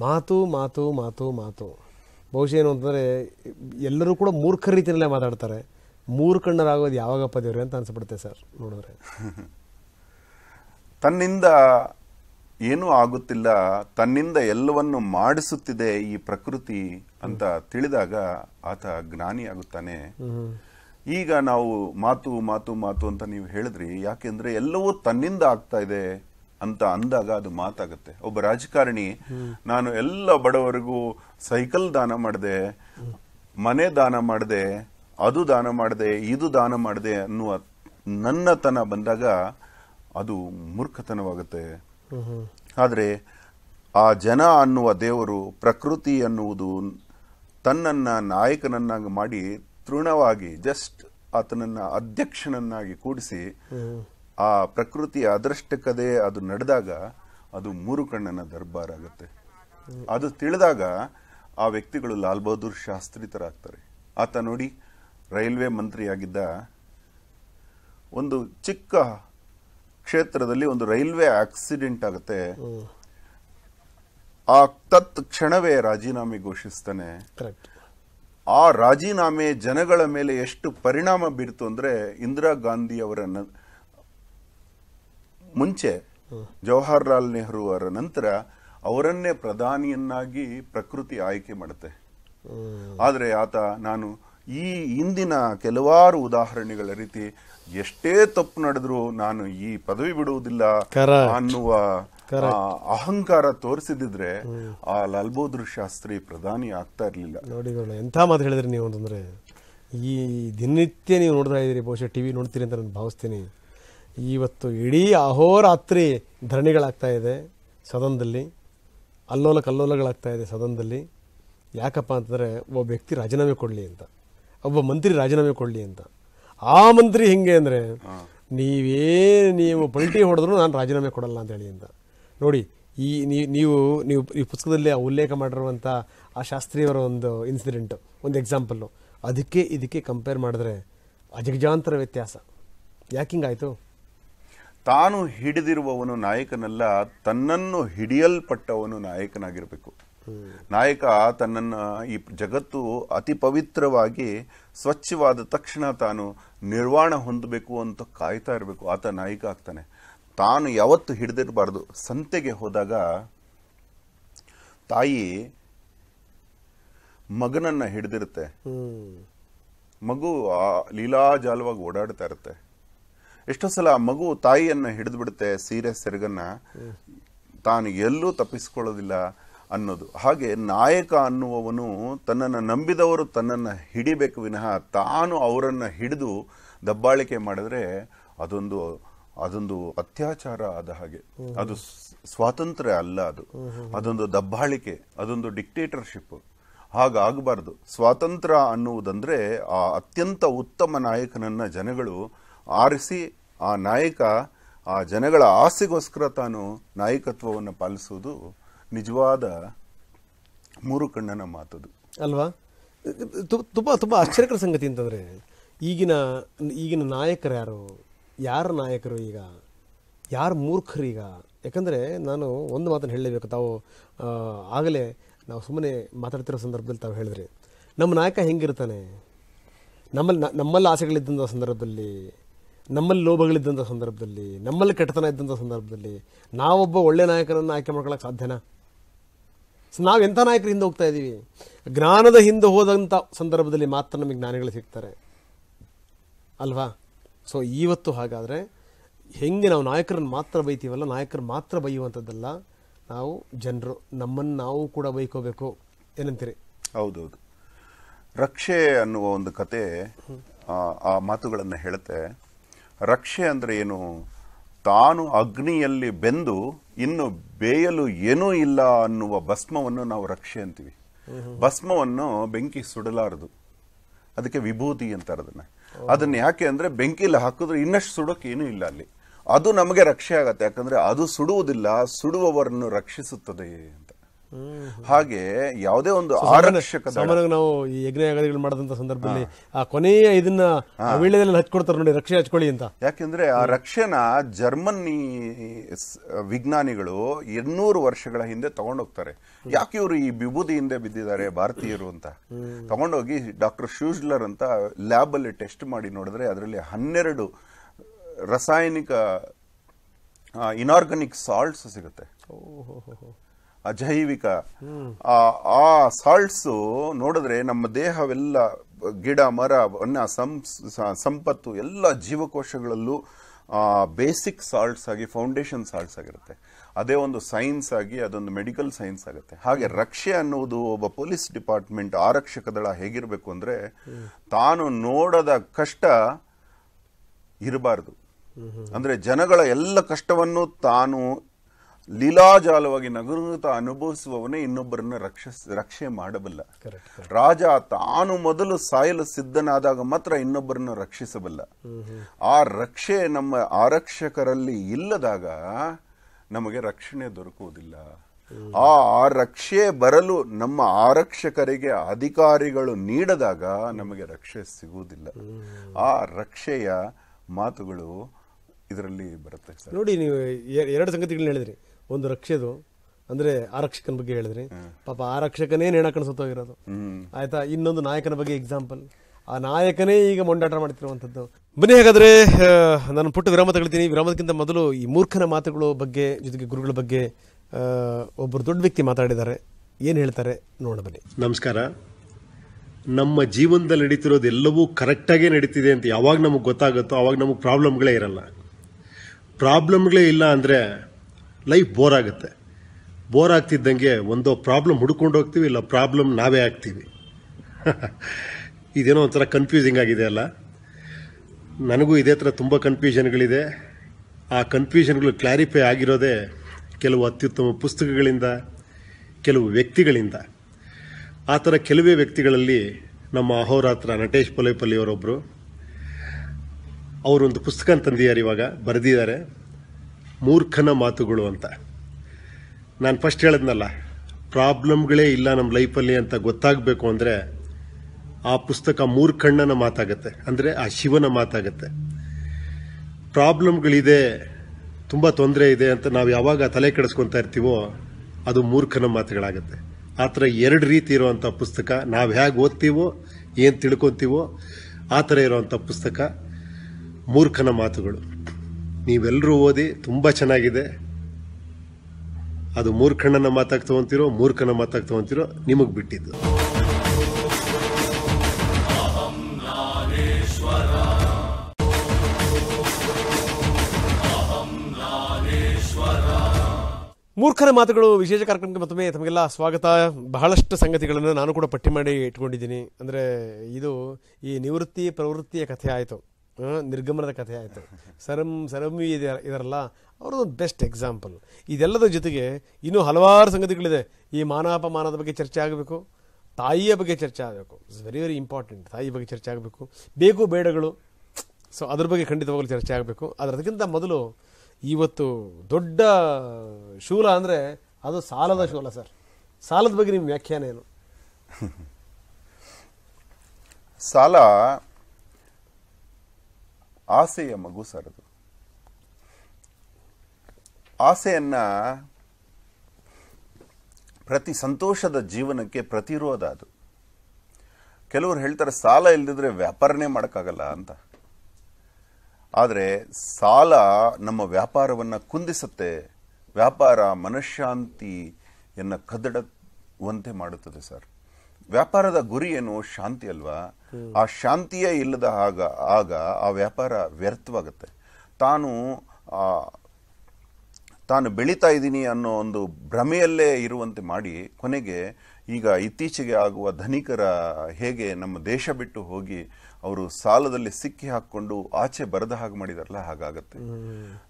ಮಾತು ಮಾತು ಮಾತು ಮಾತು ಬಹುಶಃ ಏನು ಅಂತಂದರೆ ಎಲ್ಲರೂ ಕೂಡ ಮೂರ್ಖ ರೀತಿಯಲ್ಲೇ ಮಾತಾಡ್ತಾರೆ ಮೂರು ಕಣ್ಣರಾಗೋದು ಯಾವಾಗಪ್ಪ ದೇವ್ರಿ ಅಂತ ಅನಿಸ್ಬಿಡುತ್ತೆ ಸರ್ ನೋಡಿದ್ರೆ [laughs] ತನ್ನಿಂದ ಏನೂ ಆಗುತ್ತಿಲ್ಲ ತನ್ನಿಂದ ಎಲ್ಲವನ್ನು ಮಾಡಿಸುತ್ತಿದೆ ಈ ಪ್ರಕೃತಿ ಅಂತ ತಿಳಿದಾಗ ಆತ ಜ್ಞಾನಿ ಆಗುತ್ತಾನೆ ಈಗ ನಾವು ಮಾತು ಮಾತು ಮಾತು ಅಂತ ನೀವು ಹೇಳಿದ್ರಿ ಯಾಕೆಂದ್ರೆ ಎಲ್ಲವೂ ತನ್ನಿಂದ ಆಗ್ತಾ ಇದೆ ಅಂತ ಅಂದಾಗ ಅದು ಮಾತಾಗುತ್ತೆ ಒಬ್ಬ ರಾಜಕಾರಣಿ ನಾನು ಎಲ್ಲ ಬಡವರಿಗೂ ಸೈಕಲ್ ದಾನ ಮಾಡಿದೆ ಮನೆ ದಾನ ಮಾಡಿದೆ ಅದು ದಾನ ಮಾಡಿದೆ ಇದು ದಾನ ಮಾಡಿದೆ ಅನ್ನುವ ನನ್ನತನ ಬಂದಾಗ ಅದು ಮೂರ್ಖತನವಾಗುತ್ತೆ ಆದರೆ ಆ ಜನ ಅನ್ನುವ ದೇವರು ಪ್ರಕೃತಿ ಅನ್ನುವುದು ತನ್ನನ್ನು ನಾಯಕನನ್ನಾಗಿ ಮಾಡಿ ತೃಣವಾಗಿ ಜಸ್ಟ್ ಆತನನ್ನು ಅಧ್ಯಕ್ಷನನ್ನಾಗಿ ಕೂಡಿಸಿ ಆ ಪ್ರಕೃತಿ ಅದೃಷ್ಟಕ್ಕದೇ ಅದು ನಡೆದಾಗ ಅದು ಮೂರು ಕಣ್ಣನ ದರ್ಬಾರ್ ಆಗುತ್ತೆ ಅದು ತಿಳಿದಾಗ ಆ ವ್ಯಕ್ತಿಗಳು ಲಾಲ್ ಬಹದ್ದೂರ್ ಶಾಸ್ತ್ರಿತರಾಗ್ತಾರೆ ಆತ ನೋಡಿ ರೈಲ್ವೆ ಮಂತ್ರಿಯಾಗಿದ್ದ ಒಂದು ಚಿಕ್ಕ ಕ್ಷೇತ್ರದಲ್ಲಿ ಒಂದು ರೈಲ್ವೆ ಆಕ್ಸಿಡೆಂಟ್ ಆಗುತ್ತೆ ಆ ತತ್ ಕ್ಷಣವೇ ರಾಜೀನಾಮೆ ಘೋಷಿಸ್ತಾನೆ ಆ ರಾಜೀನಾಮೆ ಜನಗಳ ಮೇಲೆ ಎಷ್ಟು ಪರಿಣಾಮ ಬೀರ್ತು ಅಂದ್ರೆ ಇಂದಿರಾ ಗಾಂಧಿ ಅವರ ಮುಂಚೆ ಜವಾಹರ್ಲಾಲ್ ನೆಹರು ಅವರ ನಂತರ ಅವರನ್ನೇ ಪ್ರಧಾನಿಯನ್ನಾಗಿ ಪ್ರಕೃತಿ ಆಯ್ಕೆ ಮಾಡುತ್ತೆ ಆದರೆ ಆತ ನಾನು ಈ ಇಂದಿನ ಕೆಲವಾರು ಉದಾಹರಣೆಗಳ ರೀತಿ ಎಷ್ಟೇ ತಪ್ಪು ನಡೆದ್ರು ನಾನು ಈ ಪದವಿ ಬಿಡುವುದಿಲ್ಲ ಅನ್ನುವ ಅಹಂಕಾರ ತೋರಿಸಿದ್ರೆ ಆ ಲಾಲ್ ಬಹದ್ದೂರ್ ಶಾಸ್ತ್ರಿ ಪ್ರಧಾನಿ ಆಗ್ತಾ ಇರಲಿಲ್ಲ ನೋಡಿ ಎಂಥ ಮಾತು ಹೇಳಿದ್ರಿ ನೀವು ಅಂತಂದ್ರೆ ಈ ದಿನನಿತ್ಯ ನೀವು ನೋಡ್ತಾ ಇದ್ದೀರಿ ಬಹುಶಃ ಟಿವಿ ನೋಡ್ತೀರಿ ಅಂತ ನಾನು ಭಾವಿಸ್ತೀನಿ ಇವತ್ತು ಇಡೀ ಅಹೋರಾತ್ರಿ ಧರಣಿಗಳಾಗ್ತಾ ಇದೆ ಸದನದಲ್ಲಿ ಅಲ್ಲೋಲ ಕಲ್ಲೋಲಗಳಾಗ್ತಾ ಇದೆ ಸದನದಲ್ಲಿ ಯಾಕಪ್ಪ ಅಂತಂದರೆ ಒಬ್ಬ ವ್ಯಕ್ತಿ ರಾಜೀನಾಮೆ ಕೊಡಲಿ ಅಂತ ಒಬ್ಬ ಮಂತ್ರಿ ರಾಜೀನಾಮೆ ಕೊಡಲಿ ಅಂತ ಆ ಮಂತ್ರಿ ಹೆಂಗೆ ಅಂದರೆ ನೀವೇ ನೀವು ಪಲ್ಟಿ ಹೊಡೆದ್ರು ನಾನು ರಾಜೀನಾಮೆ ಕೊಡಲ್ಲ ಅಂತ ಹೇಳಿ ಅಂತ ನೋಡಿ ಈ ನೀವು ನೀವು ಈ ಪುಸ್ತಕದಲ್ಲಿ ಉಲ್ಲೇಖ ಮಾಡಿರುವಂಥ ಆ ಶಾಸ್ತ್ರಿಯವರ ಒಂದು ಇನ್ಸಿಡೆಂಟು ಒಂದು ಎಕ್ಸಾಂಪಲ್ಲು ಅದಕ್ಕೆ ಇದಕ್ಕೆ ಕಂಪೇರ್ ಮಾಡಿದ್ರೆ ಅಜಗಜಾಂತರ ವ್ಯತ್ಯಾಸ ಯಾಕೆ ಹಿಂಗಾಯಿತು ತಾನು ಹಿಡಿದಿರುವವನು ನಾಯಕನಲ್ಲ ತನ್ನನ್ನು ಹಿಡಿಯಲ್ಪಟ್ಟವನು ನಾಯಕನಾಗಿರಬೇಕು ನಾಯಕ ತನ್ನನ್ನು ಈ ಜಗತ್ತು ಅತಿ ಪವಿತ್ರವಾಗಿ ಸ್ವಚ್ಛವಾದ ತಕ್ಷಣ ತಾನು ನಿರ್ವಾಣ ಹೊಂದಬೇಕು ಅಂತ ಕಾಯ್ತಾ ಇರಬೇಕು ಆತ ನಾಯಕ ಆಗ್ತಾನೆ ತಾನು ಯಾವತ್ತು ಹಿಡಿದಿರಬಾರ್ದು ಸಂತೆಗೆ ಹೋದಾಗ ತಾಯಿ ಮಗನನ್ನ ಹಿಡಿದಿರುತ್ತೆ ಮಗು ಆ ಲೀಲಾಜಾಲವಾಗಿ ಓಡಾಡ್ತಾ ಇರುತ್ತೆ ಎಷ್ಟೋ ಸಲ ಮಗು ತಾಯಿಯನ್ನ ಹಿಡಿದು ಬಿಡುತ್ತೆ ಸೀರೆ ಸೆರಗನ್ನ ತಾನು ಎಲ್ಲೂ ತಪ್ಪಿಸ್ಕೊಳ್ಳೋದಿಲ್ಲ ಅನ್ನೋದು ಹಾಗೆ ನಾಯಕ ಅನ್ನುವವನು ತನ್ನನ್ನು ನಂಬಿದವರು ತನ್ನನ್ನು ಹಿಡಿಬೇಕು ವಿನಃ ತಾನು ಅವರನ್ನು ಹಿಡಿದು ದಬ್ಬಾಳಿಕೆ ಮಾಡಿದ್ರೆ ಅದೊಂದು ಅದೊಂದು ಅತ್ಯಾಚಾರ ಆದ ಹಾಗೆ ಅದು ಸ್ವಾತಂತ್ರ್ಯ ಅಲ್ಲ ಅದು ಅದೊಂದು ದಬ್ಬಾಳಿಕೆ ಅದೊಂದು ಡಿಕ್ಟೇಟರ್ಶಿಪ್ ಹಾಗಾಗಬಾರ್ದು ಸ್ವಾತಂತ್ರ್ಯ ಅನ್ನುವುದಂದ್ರೆ ಆ ಅತ್ಯಂತ ಉತ್ತಮ ನಾಯಕನನ್ನು ಜನಗಳು ಆರಿಸಿ ಆ ನಾಯಕ ಆ ಜನಗಳ ಆಸೆಗೋಸ್ಕರ ತಾನು ನಾಯಕತ್ವವನ್ನು ಪಾಲಿಸುವುದು ನಿಜವಾದ ಮೂರು ಕಣ್ಣನ ಮಾತದು ಅಲ್ವಾ ತುಂಬ ತುಂಬ ಆಶ್ಚರ್ಯಕರ ಸಂಗತಿ ಅಂತಂದರೆ ಈಗಿನ ಈಗಿನ ನಾಯಕರು ಯಾರು ಯಾರ ನಾಯಕರು ಈಗ ಯಾರು ಮೂರ್ಖರು ಈಗ ಯಾಕಂದರೆ ನಾನು ಒಂದು ಮಾತನ್ನು ಹೇಳಲೇಬೇಕು ತಾವು ಆಗಲೇ ನಾವು ಸುಮ್ಮನೆ ಮಾತಾಡ್ತಿರೋ ಸಂದರ್ಭದಲ್ಲಿ ತಾವು ಹೇಳಿದ್ರಿ ನಮ್ಮ ನಾಯಕ ಹೆಂಗಿರ್ತಾನೆ ನಮ್ಮಲ್ಲಿ ನಮ್ಮಲ್ಲಿ ಆಸೆಗಳಿದ್ದಂಥ ಸಂದರ್ಭದಲ್ಲಿ ನಮ್ಮಲ್ಲಿ ಲೋಭಗಳಿದ್ದಂಥ ಸಂದರ್ಭದಲ್ಲಿ ನಮ್ಮಲ್ಲಿ ಕೆಟ್ಟತನ ಇದ್ದಂಥ ಸಂದರ್ಭದಲ್ಲಿ ನಾವೊಬ್ಬ ಒಳ್ಳೆಯ ನಾಯಕರನ್ನು ಆಯ್ಕೆ ಮಾಡ್ಕೊಳ್ಳೋಕೆ ಸಾಧ್ಯನಾ ಸೊ ನಾವು ಎಂಥ ನಾಯಕರ ಹಿಂದೆ ಹೋಗ್ತಾ ಇದ್ದೀವಿ ಜ್ಞಾನದ ಹಿಂದೆ ಹೋದಂಥ ಸಂದರ್ಭದಲ್ಲಿ ಮಾತ್ರ ನಮಗೆ ಜ್ಞಾನಿಗಳು ಸಿಗ್ತಾರೆ ಅಲ್ವಾ ಸೊ ಇವತ್ತು ಹಾಗಾದರೆ ಹೆಂಗೆ ನಾವು ನಾಯಕರನ್ನು ಮಾತ್ರ ಬೈತೀವಲ್ಲ ನಾಯಕರು ಮಾತ್ರ ಬೈಯುವಂಥದ್ದಲ್ಲ ನಾವು ಜನರು ನಮ್ಮನ್ನು ನಾವು ಕೂಡ ಬೈಕೋಬೇಕು ಏನಂತೀರಿ ಹೌದೌದು ರಕ್ಷೆ ಅನ್ನುವ ಒಂದು ಕತೆ ಆ ಮಾತುಗಳನ್ನು ಹೇಳುತ್ತೆ ರಕ್ಷೆ ಅಂದರೆ ಏನು ತಾನು ಅಗ್ನಿಯಲ್ಲಿ ಬೆಂದು ಇನ್ನು ಬೇಯಲು ಏನೂ ಇಲ್ಲ ಅನ್ನುವ ಭಸ್ಮವನ್ನು ನಾವು ರಕ್ಷೆ ಅಂತೀವಿ ಭಸ್ಮವನ್ನು ಬೆಂಕಿ ಸುಡಲಾರದು ಅದಕ್ಕೆ ವಿಭೂತಿ ಅಂತಾರೆ ಅದನ್ನ ಅದನ್ನ ಯಾಕೆ ಅಂದ್ರೆ ಬೆಂಕಿಲಿ ಹಾಕಿದ್ರೆ ಇನ್ನಷ್ಟು ಸುಡೋಕೆ ಏನೂ ಇಲ್ಲ ಅಲ್ಲಿ ಅದು ನಮಗೆ ರಕ್ಷೆ ಆಗತ್ತೆ ಯಾಕಂದ್ರೆ ಅದು ಸುಡುವುದಿಲ್ಲ ಸುಡುವವರನ್ನು ರಕ್ಷಿಸುತ್ತದೆ ಹಾಗೆ ಯಾವುದೇ ಒಂದು ಆರಕ್ಷಕ ಸಾಮಾನ್ಯವಾಗಿ ನಾವು ಈ ಯಜ್ಞಾಗಾದಿಗಳು ಮಾಡಿದಂತ ಸಂದರ್ಭದಲ್ಲಿ ಆ ಕೊನೆಯ ಇದನ್ನ ವೀಳ್ಯದಲ್ಲಿ ಹಚ್ಕೊಡ್ತಾರೆ ನೋಡಿ ರಕ್ಷೆ ಹಚ್ಕೊಳ್ಳಿ ಅಂತ ಯಾಕೆಂದ್ರೆ ಆ ರಕ್ಷೆನ ಜರ್ಮನಿ ವಿಜ್ಞಾನಿಗಳು ಇನ್ನೂರು ವರ್ಷಗಳ ಹಿಂದೆ ತಗೊಂಡೋಗ್ತಾರೆ ಯಾಕೆ ಇವರು ಈ ವಿಭೂತಿ ಹಿಂದೆ ಬಿದ್ದಿದ್ದಾರೆ ಭಾರತೀಯರು ಅಂತ ತಗೊಂಡೋಗಿ ಡಾಕ್ಟರ್ ಶೂಜ್ಲರ್ ಅಂತ ಲ್ಯಾಬ್ ಅಲ್ಲಿ ಟೆಸ್ಟ್ ಮಾಡಿ ನೋಡಿದ್ರೆ ಅದರಲ್ಲಿ ಹನ್ನೆರಡು ರಾಸಾಯನಿಕ ಇನಾರ್ಗನಿಕ್ ಸಾಲ್ಟ್ಸ್ ಸಿಗುತ್ತೆ ಅಜೈವಿಕ ಆ ಆ ಸಾಲ್ಟ್ಸ್ ನೋಡಿದ್ರೆ ನಮ್ಮ ದೇಹವೆಲ್ಲ ಗಿಡ ಮರ ಅನ್ನ ಸಂಪತ್ತು ಎಲ್ಲ ಜೀವಕೋಶಗಳಲ್ಲೂ ಆ ಬೇಸಿಕ್ ಸಾಲ್ಟ್ಸ್ ಆಗಿ ಫೌಂಡೇಶನ್ ಸಾಲ್ಟ್ಸ್ ಆಗಿರುತ್ತೆ ಅದೇ ಒಂದು ಸೈನ್ಸ್ ಆಗಿ ಅದೊಂದು ಮೆಡಿಕಲ್ ಸೈನ್ಸ್ ಆಗುತ್ತೆ ಹಾಗೆ ರಕ್ಷೆ ಅನ್ನುವುದು ಒಬ್ಬ ಪೊಲೀಸ್ ಡಿಪಾರ್ಟ್ಮೆಂಟ್ ಆರಕ್ಷಕ ದಳ ಹೇಗಿರಬೇಕು ಅಂದರೆ ತಾನು ನೋಡದ ಕಷ್ಟ ಇರಬಾರದು ಅಂದರೆ ಜನಗಳ ಎಲ್ಲ ಕಷ್ಟವನ್ನು ತಾನು ಲೀಲಾಜಾಲವಾಗಿ ನಗುನುತ ಅನುಭವಿಸುವವನೇ ಇನ್ನೊಬ್ಬರನ್ನ ರಕ್ಷ ರಕ್ಷೆ ಮಾಡಬಲ್ಲ ರಾಜ ತಾನು ಮೊದಲು ಸಾಯಲು ಸಿದ್ಧನಾದಾಗ ಮಾತ್ರ ಇನ್ನೊಬ್ಬರನ್ನು ರಕ್ಷಿಸಬಲ್ಲ ಆ ರಕ್ಷೆ ನಮ್ಮ ಆರಕ್ಷಕರಲ್ಲಿ ಇಲ್ಲದಾಗ ನಮಗೆ ರಕ್ಷಣೆ ದೊರಕುವುದಿಲ್ಲ ಆ ರಕ್ಷೆ ಬರಲು ನಮ್ಮ ಆರಕ್ಷಕರಿಗೆ ಅಧಿಕಾರಿಗಳು ನೀಡದಾಗ ನಮಗೆ ರಕ್ಷೆ ಸಿಗುವುದಿಲ್ಲ ಆ ರಕ್ಷೆಯ ಮಾತುಗಳು ಇದರಲ್ಲಿ ಬರುತ್ತೆ ನೋಡಿ ನೀವು ಎರಡು ಸಂಗತಿಗಳನ್ನ ಹೇಳಿದ್ರಿ ಒಂದು ರಕ್ಷೆದು ಅಂದ್ರೆ ಆರಕ್ಷಕನ ಬಗ್ಗೆ ಹೇಳಿದ್ರಿ ಪಾಪ ಆರಕ್ಷಕನೇ ನೇಣ ಸತ್ತೋಗಿರೋದು ಆಯ್ತಾ ಇನ್ನೊಂದು ನಾಯಕನ ಬಗ್ಗೆ ಎಕ್ಸಾಂಪಲ್ ಆ ನಾಯಕನೇ ಈಗ ಮೊಂಡಾಟ ಮಾಡ್ತಿರುವಂಥದ್ದು ಬನ್ನಿ ಹಾಗಾದ್ರೆ ನಾನು ಪುಟ್ಟ ವಿರಾಮ ತಗೊಳ್ತೀನಿ ವಿರಾಮದಕ್ಕಿಂತ ಮೊದಲು ಈ ಮೂರ್ಖನ ಮಾತುಗಳ ಬಗ್ಗೆ ಜೊತೆಗೆ ಗುರುಗಳ ಬಗ್ಗೆ ಒಬ್ಬರು ದೊಡ್ಡ ವ್ಯಕ್ತಿ ಮಾತಾಡಿದ್ದಾರೆ ಏನು ಹೇಳ್ತಾರೆ ನೋಡೋಣ ಬನ್ನಿ ನಮಸ್ಕಾರ ನಮ್ಮ ಜೀವನದಲ್ಲಿ ನಡೀತಿರೋದು ಎಲ್ಲವೂ ಕರೆಕ್ಟಾಗೇ ನಡೀತಿದೆ ಅಂತ ಯಾವಾಗ ನಮಗೆ ಗೊತ್ತಾಗುತ್ತೋ ಅವಾಗ ನಮಗೆ ಪ್ರಾಬ್ಲಮ್ಗಳೇ ಇರಲ್ಲ ಪ್ರಾಬ್ಲಮ್ಗಳೇ ಇಲ್ಲ ಅಂದರೆ ಲೈಫ್ ಬೋರ್ ಆಗುತ್ತೆ ಬೋರ್ ಆಗ್ತಿದ್ದಂಗೆ ಒಂದೋ ಪ್ರಾಬ್ಲಮ್ ಹುಡ್ಕೊಂಡು ಹೋಗ್ತೀವಿ ಇಲ್ಲ ಪ್ರಾಬ್ಲಮ್ ನಾವೇ ಆಗ್ತೀವಿ [laughs] ಇದೇನೋ ಒಂಥರ ಕನ್ಫ್ಯೂಸಿಂಗ್ ಆಗಿದೆ ಅಲ್ಲ ನನಗೂ ಇದೇ ಥರ ತುಂಬ ಕನ್ಫ್ಯೂಷನ್ಗಳಿದೆ ಆ ಕನ್ಫ್ಯೂಷನ್ಗಳು ಕ್ಲಾರಿಫೈ ಆಗಿರೋದೇ ಕೆಲವು ಅತ್ಯುತ್ತಮ ಪುಸ್ತಕಗಳಿಂದ ಕೆಲವು ವ್ಯಕ್ತಿಗಳಿಂದ ಆ ಥರ ಕೆಲವೇ ವ್ಯಕ್ತಿಗಳಲ್ಲಿ ನಮ್ಮ ಅಹೋರಾತ್ರ ನಟೇಶ್ ಪೊಲೈಪಲ್ಲಿ ಅವರೊಬ್ಬರು ಅವರೊಂದು ಪುಸ್ತಕ ತಂದಿದ್ದಾರೆ ಇವಾಗ ಬರೆದಿದ್ದಾರೆ ಮೂರ್ಖನ ಮಾತುಗಳು ಅಂತ ನಾನು ಫಸ್ಟ್ ಹೇಳಿದ್ನಲ್ಲ ಪ್ರಾಬ್ಲಮ್ಗಳೇ ಇಲ್ಲ ನಮ್ಮ ಲೈಫಲ್ಲಿ ಅಂತ ಗೊತ್ತಾಗಬೇಕು ಅಂದರೆ ಆ ಪುಸ್ತಕ ಮೂರ್ಖಣ್ಣನ ಮಾತಾಗುತ್ತೆ ಅಂದರೆ ಆ ಶಿವನ ಮಾತಾಗತ್ತೆ ಪ್ರಾಬ್ಲಮ್ಗಳಿದೆ ತುಂಬ ತೊಂದರೆ ಇದೆ ಅಂತ ನಾವು ಯಾವಾಗ ತಲೆ ಕೆಡಿಸ್ಕೊತಾ ಇರ್ತೀವೋ ಅದು ಮೂರ್ಖನ ಮಾತುಗಳಾಗುತ್ತೆ ಆ ಥರ ಎರಡು ರೀತಿ ಇರೋವಂಥ ಪುಸ್ತಕ ನಾವು ಹೇಗೆ ಓದ್ತೀವೋ ಏನು ತಿಳ್ಕೊತೀವೋ ಆ ಥರ ಇರೋವಂಥ ಪುಸ್ತಕ ಮೂರ್ಖನ ಮಾತುಗಳು ನೀವೆಲ್ಲರೂ ಓದಿ ತುಂಬ ಚೆನ್ನಾಗಿದೆ ಅದು ಮೂರ್ಖಣ್ಣನ ಮಾತಾಗಿ ತಗೊಂತಿರೋ ಮೂರ್ಖನ ಮಾತಾಗಿ ತಗೊಂತಿರೋ ನಿಮಗೆ ಬಿಟ್ಟಿದ್ದು ಮೂರ್ಖರ ಮಾತುಗಳು ವಿಶೇಷ ಕಾರ್ಯಕ್ರಮಕ್ಕೆ ಮತ್ತೊಮ್ಮೆ ತಮಗೆಲ್ಲ ಸ್ವಾಗತ ಬಹಳಷ್ಟು ಸಂಗತಿಗಳನ್ನು ನಾನು ಕೂಡ ಪಟ್ಟಿ ಮಾಡಿ ಇಟ್ಕೊಂಡಿದ್ದೀನಿ ಅಂದರೆ ಇದು ಈ ನಿವೃತ್ತಿ ಪ್ರವೃತ್ತಿಯ ಕಥೆ ಆಯಿತು ನಿರ್ಗಮನದ ಕಥೆ ಆಯಿತು ಸರಂ ಸರಮಿ ಇದರಲ್ಲ ಇದರಲ್ಲ ಒಂದು ಬೆಸ್ಟ್ ಎಕ್ಸಾಂಪಲ್ ಇದೆಲ್ಲದ ಜೊತೆಗೆ ಇನ್ನೂ ಹಲವಾರು ಸಂಗತಿಗಳಿದೆ ಈ ಮಾನ ಅಪಮಾನದ ಬಗ್ಗೆ ಚರ್ಚೆ ಆಗಬೇಕು ತಾಯಿಯ ಬಗ್ಗೆ ಚರ್ಚೆ ಆಗಬೇಕು ಇಟ್ಸ್ ವೆರಿ ವೆರಿ ಇಂಪಾರ್ಟೆಂಟ್ ತಾಯಿ ಬಗ್ಗೆ ಚರ್ಚೆ ಆಗಬೇಕು ಬೇಕು ಬೇಡಗಳು ಸೊ ಅದ್ರ ಬಗ್ಗೆ ಖಂಡಿತವಾಗಲು ಚರ್ಚೆ ಆಗಬೇಕು ಆದರೆ ಅದಕ್ಕಿಂತ ಮೊದಲು ಇವತ್ತು ದೊಡ್ಡ ಶೂಲ ಅಂದರೆ ಅದು ಸಾಲದ ಶೂಲ ಸರ್ ಸಾಲದ ಬಗ್ಗೆ ನಿಮ್ಮ ವ್ಯಾಖ್ಯಾನ ಏನು ಸಾಲ ಆಸೆಯ ಮಗು ಸರದು ಆಸೆಯನ್ನು ಪ್ರತಿ ಸಂತೋಷದ ಜೀವನಕ್ಕೆ ಪ್ರತಿರೋಧ ಅದು ಕೆಲವರು ಹೇಳ್ತಾರೆ ಸಾಲ ಇಲ್ಲದಿದ್ರೆ ವ್ಯಾಪಾರನೇ ಮಾಡೋಕ್ಕಾಗಲ್ಲ ಅಂತ ಆದರೆ ಸಾಲ ನಮ್ಮ ವ್ಯಾಪಾರವನ್ನು ಕುಂದಿಸುತ್ತೆ ವ್ಯಾಪಾರ ಮನಃಶಾಂತಿಯನ್ನು ಕದಡುವಂತೆ ಮಾಡುತ್ತದೆ ಸರ್ ವ್ಯಾಪಾರದ ಗುರಿ ಏನು ಶಾಂತಿ ಅಲ್ವಾ ಆ ಶಾಂತಿಯೇ ಇಲ್ಲದ ಆಗ ಆಗ ಆ ವ್ಯಾಪಾರ ವ್ಯರ್ಥವಾಗುತ್ತೆ ತಾನು ತಾನು ಬೆಳೀತಾ ಇದ್ದೀನಿ ಅನ್ನೋ ಒಂದು ಭ್ರಮೆಯಲ್ಲೇ ಇರುವಂತೆ ಮಾಡಿ ಕೊನೆಗೆ ಈಗ ಇತ್ತೀಚೆಗೆ ಆಗುವ ಧನಿಕರ ಹೇಗೆ ನಮ್ಮ ದೇಶ ಬಿಟ್ಟು ಹೋಗಿ ಅವರು ಸಾಲದಲ್ಲಿ ಸಿಕ್ಕಿ ಹಾಕಿಕೊಂಡು ಆಚೆ ಬರದ ಹಾಗೆ ಮಾಡಿದಾರಲ್ಲ ಹಾಗಾಗತ್ತೆ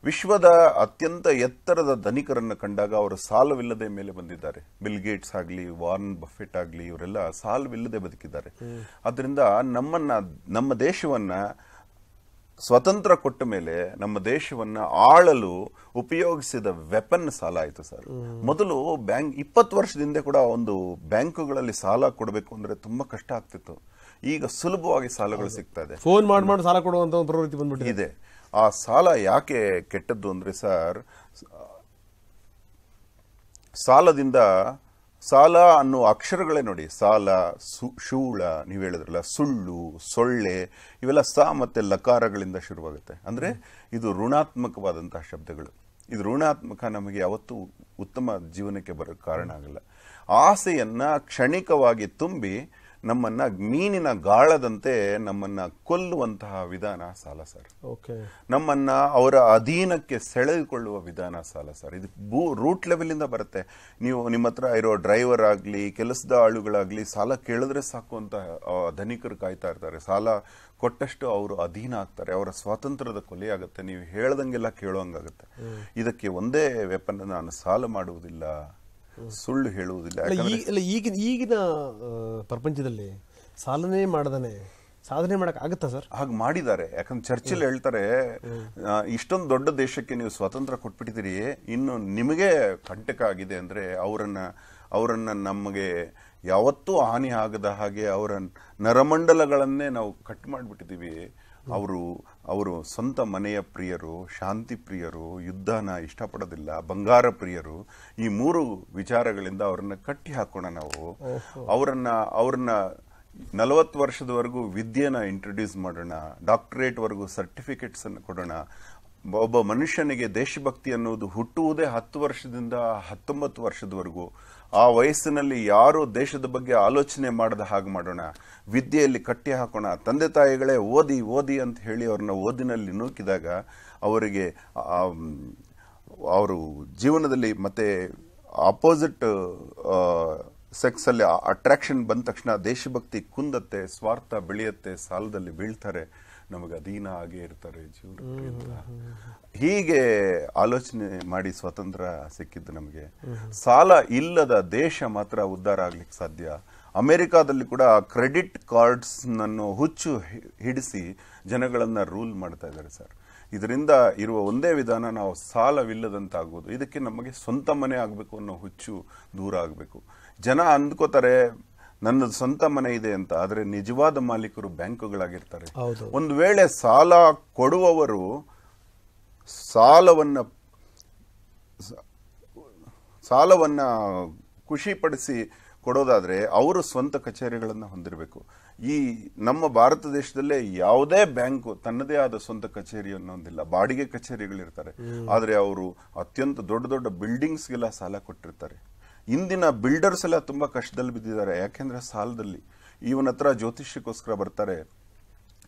ವಿಶ್ವದ ಅತ್ಯಂತ ಎತ್ತರದ ಧನಿಕರನ್ನು ಕಂಡಾಗ ಅವರು ಸಾಲವಿಲ್ಲದೆ ಮೇಲೆ ಬಂದಿದ್ದಾರೆ ಬಿಲ್ ಗೇಟ್ಸ್ ಆಗಲಿ ವಾರ್ನ್ ಬಫೆಟ್ ಆಗಲಿ ಇವರೆಲ್ಲ ಸಾಲವಿಲ್ಲದೆ ಬದುಕಿದ್ದಾರೆ ಅದರಿಂದ ನಮ್ಮನ್ನ ನಮ್ಮ ದೇಶವನ್ನ ಸ್ವತಂತ್ರ ಕೊಟ್ಟ ಮೇಲೆ ನಮ್ಮ ದೇಶವನ್ನ ಆಳಲು ಉಪಯೋಗಿಸಿದ ವೆಪನ್ ಸಾಲ ಆಯಿತು ಸರ್ ಮೊದಲು ಬ್ಯಾಂಕ್ ಇಪ್ಪತ್ತು ವರ್ಷದಿಂದ ಕೂಡ ಒಂದು ಬ್ಯಾಂಕುಗಳಲ್ಲಿ ಸಾಲ ಕೊಡಬೇಕು ಅಂದರೆ ತುಂಬ ಕಷ್ಟ ಆಗ್ತಿತ್ತು ಈಗ ಸುಲಭವಾಗಿ ಸಾಲಗಳು ಸಿಗ್ತಾ ಇದೆ ಫೋನ್ ಮಾಡಿ ಮಾಡಿ ಸಾಲ ಕೊಡುವಂತ ಒಂದು ಪ್ರವೃತ್ತಿ ಬಂದ್ಬಿಟ್ಟಿದೆ ಇದೆ ಆ ಸಾಲ ಯಾಕೆ ಕೆಟ್ಟದ್ದು ಅಂದ್ರೆ ಸರ್ ಸಾಲದಿಂದ ಸಾಲ ಅನ್ನೋ ಅಕ್ಷರಗಳೇ ನೋಡಿ ಸಾಲ ಶೂಳ ನೀವು ಹೇಳಿದ್ರಲ್ಲ ಸುಳ್ಳು ಸೊಳ್ಳೆ ಇವೆಲ್ಲ ಸ ಮತ್ತೆ ಲಕಾರಗಳಿಂದ ಶುರುವಾಗುತ್ತೆ ಅಂದ್ರೆ ಇದು ಋಣಾತ್ಮಕವಾದಂತಹ ಶಬ್ದಗಳು ಇದು ಋಣಾತ್ಮಕ ನಮಗೆ ಯಾವತ್ತೂ ಉತ್ತಮ ಜೀವನಕ್ಕೆ ಬರೋ ಕಾರಣ ಆಗಲ್ಲ ಆಸೆಯನ್ನು ಕ್ಷಣಿಕವಾಗಿ ತುಂಬಿ ನಮ್ಮನ್ನ ಮೀನಿನ ಗಾಳದಂತೆ ನಮ್ಮನ್ನ ಕೊಲ್ಲುವಂತಹ ವಿಧಾನ ಸಾಲ ಸರ್ ಓಕೆ ನಮ್ಮನ್ನ ಅವರ ಅಧೀನಕ್ಕೆ ಸೆಳೆದುಕೊಳ್ಳುವ ವಿಧಾನ ಸಾಲ ಸರ್ ಇದು ಭೂ ರೂಟ್ ಲೆವೆಲಿಂದ ಬರುತ್ತೆ ನೀವು ನಿಮ್ಮ ಹತ್ರ ಇರೋ ಡ್ರೈವರ್ ಆಗಲಿ ಕೆಲಸದ ಆಳುಗಳಾಗಲಿ ಸಾಲ ಕೇಳಿದ್ರೆ ಸಾಕು ಅಂತ ಧನಿಕರು ಕಾಯ್ತಾ ಇರ್ತಾರೆ ಸಾಲ ಕೊಟ್ಟಷ್ಟು ಅವರು ಅಧೀನ ಆಗ್ತಾರೆ ಅವರ ಸ್ವಾತಂತ್ರ್ಯದ ಕೊಲೆಯಾಗುತ್ತೆ ನೀವು ಹೇಳ್ದಂಗೆಲ್ಲ ಕೇಳೋಂಗಾಗುತ್ತೆ ಇದಕ್ಕೆ ಒಂದೇ ವೆಪನ್ ನಾನು ಸಾಲ ಮಾಡುವುದಿಲ್ಲ ಸುಳ್ಳು ಹೇಳುವುದಿಲ್ಲ ಈಗಿನ ಈಗಿನ ಪ್ರಪಂಚದಲ್ಲಿ ಸಾಧನೆ ಮಾಡದನೆ ಸಾಧನೆ ಮಾಡಕ್ ಆಗುತ್ತಾ ಸರ್ ಹಾಗೆ ಮಾಡಿದ್ದಾರೆ ಯಾಕಂದ್ರೆ ಚರ್ಚಿಲ್ ಹೇಳ್ತಾರೆ ಇಷ್ಟೊಂದು ದೊಡ್ಡ ದೇಶಕ್ಕೆ ನೀವು ಸ್ವಾತಂತ್ರ್ಯ ಕೊಟ್ಬಿಟ್ಟಿದ್ದೀರಿ ಇನ್ನು ನಿಮಗೆ ಕಂಟಕ ಆಗಿದೆ ಅಂದ್ರೆ ಅವರನ್ನ ಅವರನ್ನ ನಮಗೆ ಯಾವತ್ತೂ ಹಾನಿ ಆಗದ ಹಾಗೆ ಅವರ ನರಮಂಡಲಗಳನ್ನೇ ನಾವು ಕಟ್ ಮಾಡಿಬಿಟ್ಟಿದ್ದೀವಿ ಅವರು ಅವರು ಸ್ವಂತ ಮನೆಯ ಪ್ರಿಯರು ಶಾಂತಿ ಪ್ರಿಯರು ಯುದ್ಧನ ಇಷ್ಟಪಡೋದಿಲ್ಲ ಬಂಗಾರ ಪ್ರಿಯರು ಈ ಮೂರು ವಿಚಾರಗಳಿಂದ ಅವ್ರನ್ನ ಕಟ್ಟಿ ಹಾಕೋಣ ನಾವು ಅವರನ್ನ ಅವ್ರನ್ನ ನಲವತ್ತು ವರ್ಷದವರೆಗೂ ವಿದ್ಯೆನ ಇಂಟ್ರೊಡ್ಯೂಸ್ ಮಾಡೋಣ ಡಾಕ್ಟರೇಟ್ವರೆಗೂ ಅನ್ನು ಕೊಡೋಣ ಒಬ್ಬ ಮನುಷ್ಯನಿಗೆ ದೇಶಭಕ್ತಿ ಅನ್ನೋದು ಹುಟ್ಟುವುದೇ ಹತ್ತು ವರ್ಷದಿಂದ ಹತ್ತೊಂಬತ್ತು ವರ್ಷದವರೆಗೂ ಆ ವಯಸ್ಸಿನಲ್ಲಿ ಯಾರು ದೇಶದ ಬಗ್ಗೆ ಆಲೋಚನೆ ಮಾಡದ ಹಾಗೆ ಮಾಡೋಣ ವಿದ್ಯೆಯಲ್ಲಿ ಕಟ್ಟಿ ಹಾಕೋಣ ತಂದೆ ತಾಯಿಗಳೇ ಓದಿ ಓದಿ ಅಂತ ಹೇಳಿ ಅವ್ರನ್ನ ಓದಿನಲ್ಲಿ ನೂಕಿದಾಗ ಅವರಿಗೆ ಅವರು ಜೀವನದಲ್ಲಿ ಮತ್ತೆ ಅಪೋಸಿಟ್ ಸೆಕ್ಸಲ್ಲಿ ಅಟ್ರಾಕ್ಷನ್ ಬಂದ ತಕ್ಷಣ ದೇಶಭಕ್ತಿ ಕುಂದತ್ತೆ ಸ್ವಾರ್ಥ ಬೆಳೆಯುತ್ತೆ ಸಾಲದಲ್ಲಿ ಬೀಳ್ತಾರೆ ನಮಗೆ ಅಧೀನ ಆಗೇ ಇರ್ತಾರೆ ಜೀವನ ಹೀಗೆ ಆಲೋಚನೆ ಮಾಡಿ ಸ್ವತಂತ್ರ ಸಿಕ್ಕಿದ್ದು ನಮಗೆ ಸಾಲ ಇಲ್ಲದ ದೇಶ ಮಾತ್ರ ಉದ್ಧಾರ ಆಗ್ಲಿಕ್ಕೆ ಸಾಧ್ಯ ಅಮೆರಿಕಾದಲ್ಲಿ ಕೂಡ ಕ್ರೆಡಿಟ್ ಕಾರ್ಡ್ಸ್ ನನ್ನು ಹುಚ್ಚು ಹಿಡಿಸಿ ಜನಗಳನ್ನ ರೂಲ್ ಮಾಡ್ತಾ ಇದ್ದಾರೆ ಸರ್ ಇದರಿಂದ ಇರುವ ಒಂದೇ ವಿಧಾನ ನಾವು ಸಾಲವಿಲ್ಲದಂತಾಗುವುದು ಇದಕ್ಕೆ ನಮಗೆ ಸ್ವಂತ ಮನೆ ಆಗಬೇಕು ಅನ್ನೋ ಹುಚ್ಚು ದೂರ ಆಗಬೇಕು ಜನ ಅಂದ್ಕೋತಾರೆ ನನ್ನದು ಸ್ವಂತ ಮನೆ ಇದೆ ಅಂತ ಆದರೆ ನಿಜವಾದ ಮಾಲೀಕರು ಬ್ಯಾಂಕುಗಳಾಗಿರ್ತಾರೆ ಒಂದು ವೇಳೆ ಸಾಲ ಕೊಡುವವರು ಸಾಲವನ್ನು ಸಾಲವನ್ನು ಖುಷಿಪಡಿಸಿ ಕೊಡೋದಾದರೆ ಅವರು ಸ್ವಂತ ಕಚೇರಿಗಳನ್ನು ಹೊಂದಿರಬೇಕು ಈ ನಮ್ಮ ಭಾರತ ದೇಶದಲ್ಲೇ ಯಾವುದೇ ಬ್ಯಾಂಕು ತನ್ನದೇ ಆದ ಸ್ವಂತ ಕಚೇರಿಯನ್ನು ಹೊಂದಿಲ್ಲ ಬಾಡಿಗೆ ಕಚೇರಿಗಳಿರ್ತಾರೆ ಆದರೆ ಅವರು ಅತ್ಯಂತ ದೊಡ್ಡ ದೊಡ್ಡ ಬಿಲ್ಡಿಂಗ್ಸ್ಗೆಲ್ಲ ಸಾಲ ಕೊಟ್ಟಿರ್ತಾರೆ ಇಂದಿನ ಬಿಲ್ಡರ್ಸ್ ಎಲ್ಲ ತುಂಬ ಕಷ್ಟದಲ್ಲಿ ಬಿದ್ದಿದ್ದಾರೆ ಯಾಕೆಂದರೆ ಸಾಲದಲ್ಲಿ ಇವನ ಹತ್ರ ಜ್ಯೋತಿಷ್ಯಕ್ಕೋಸ್ಕರ ಬರ್ತಾರೆ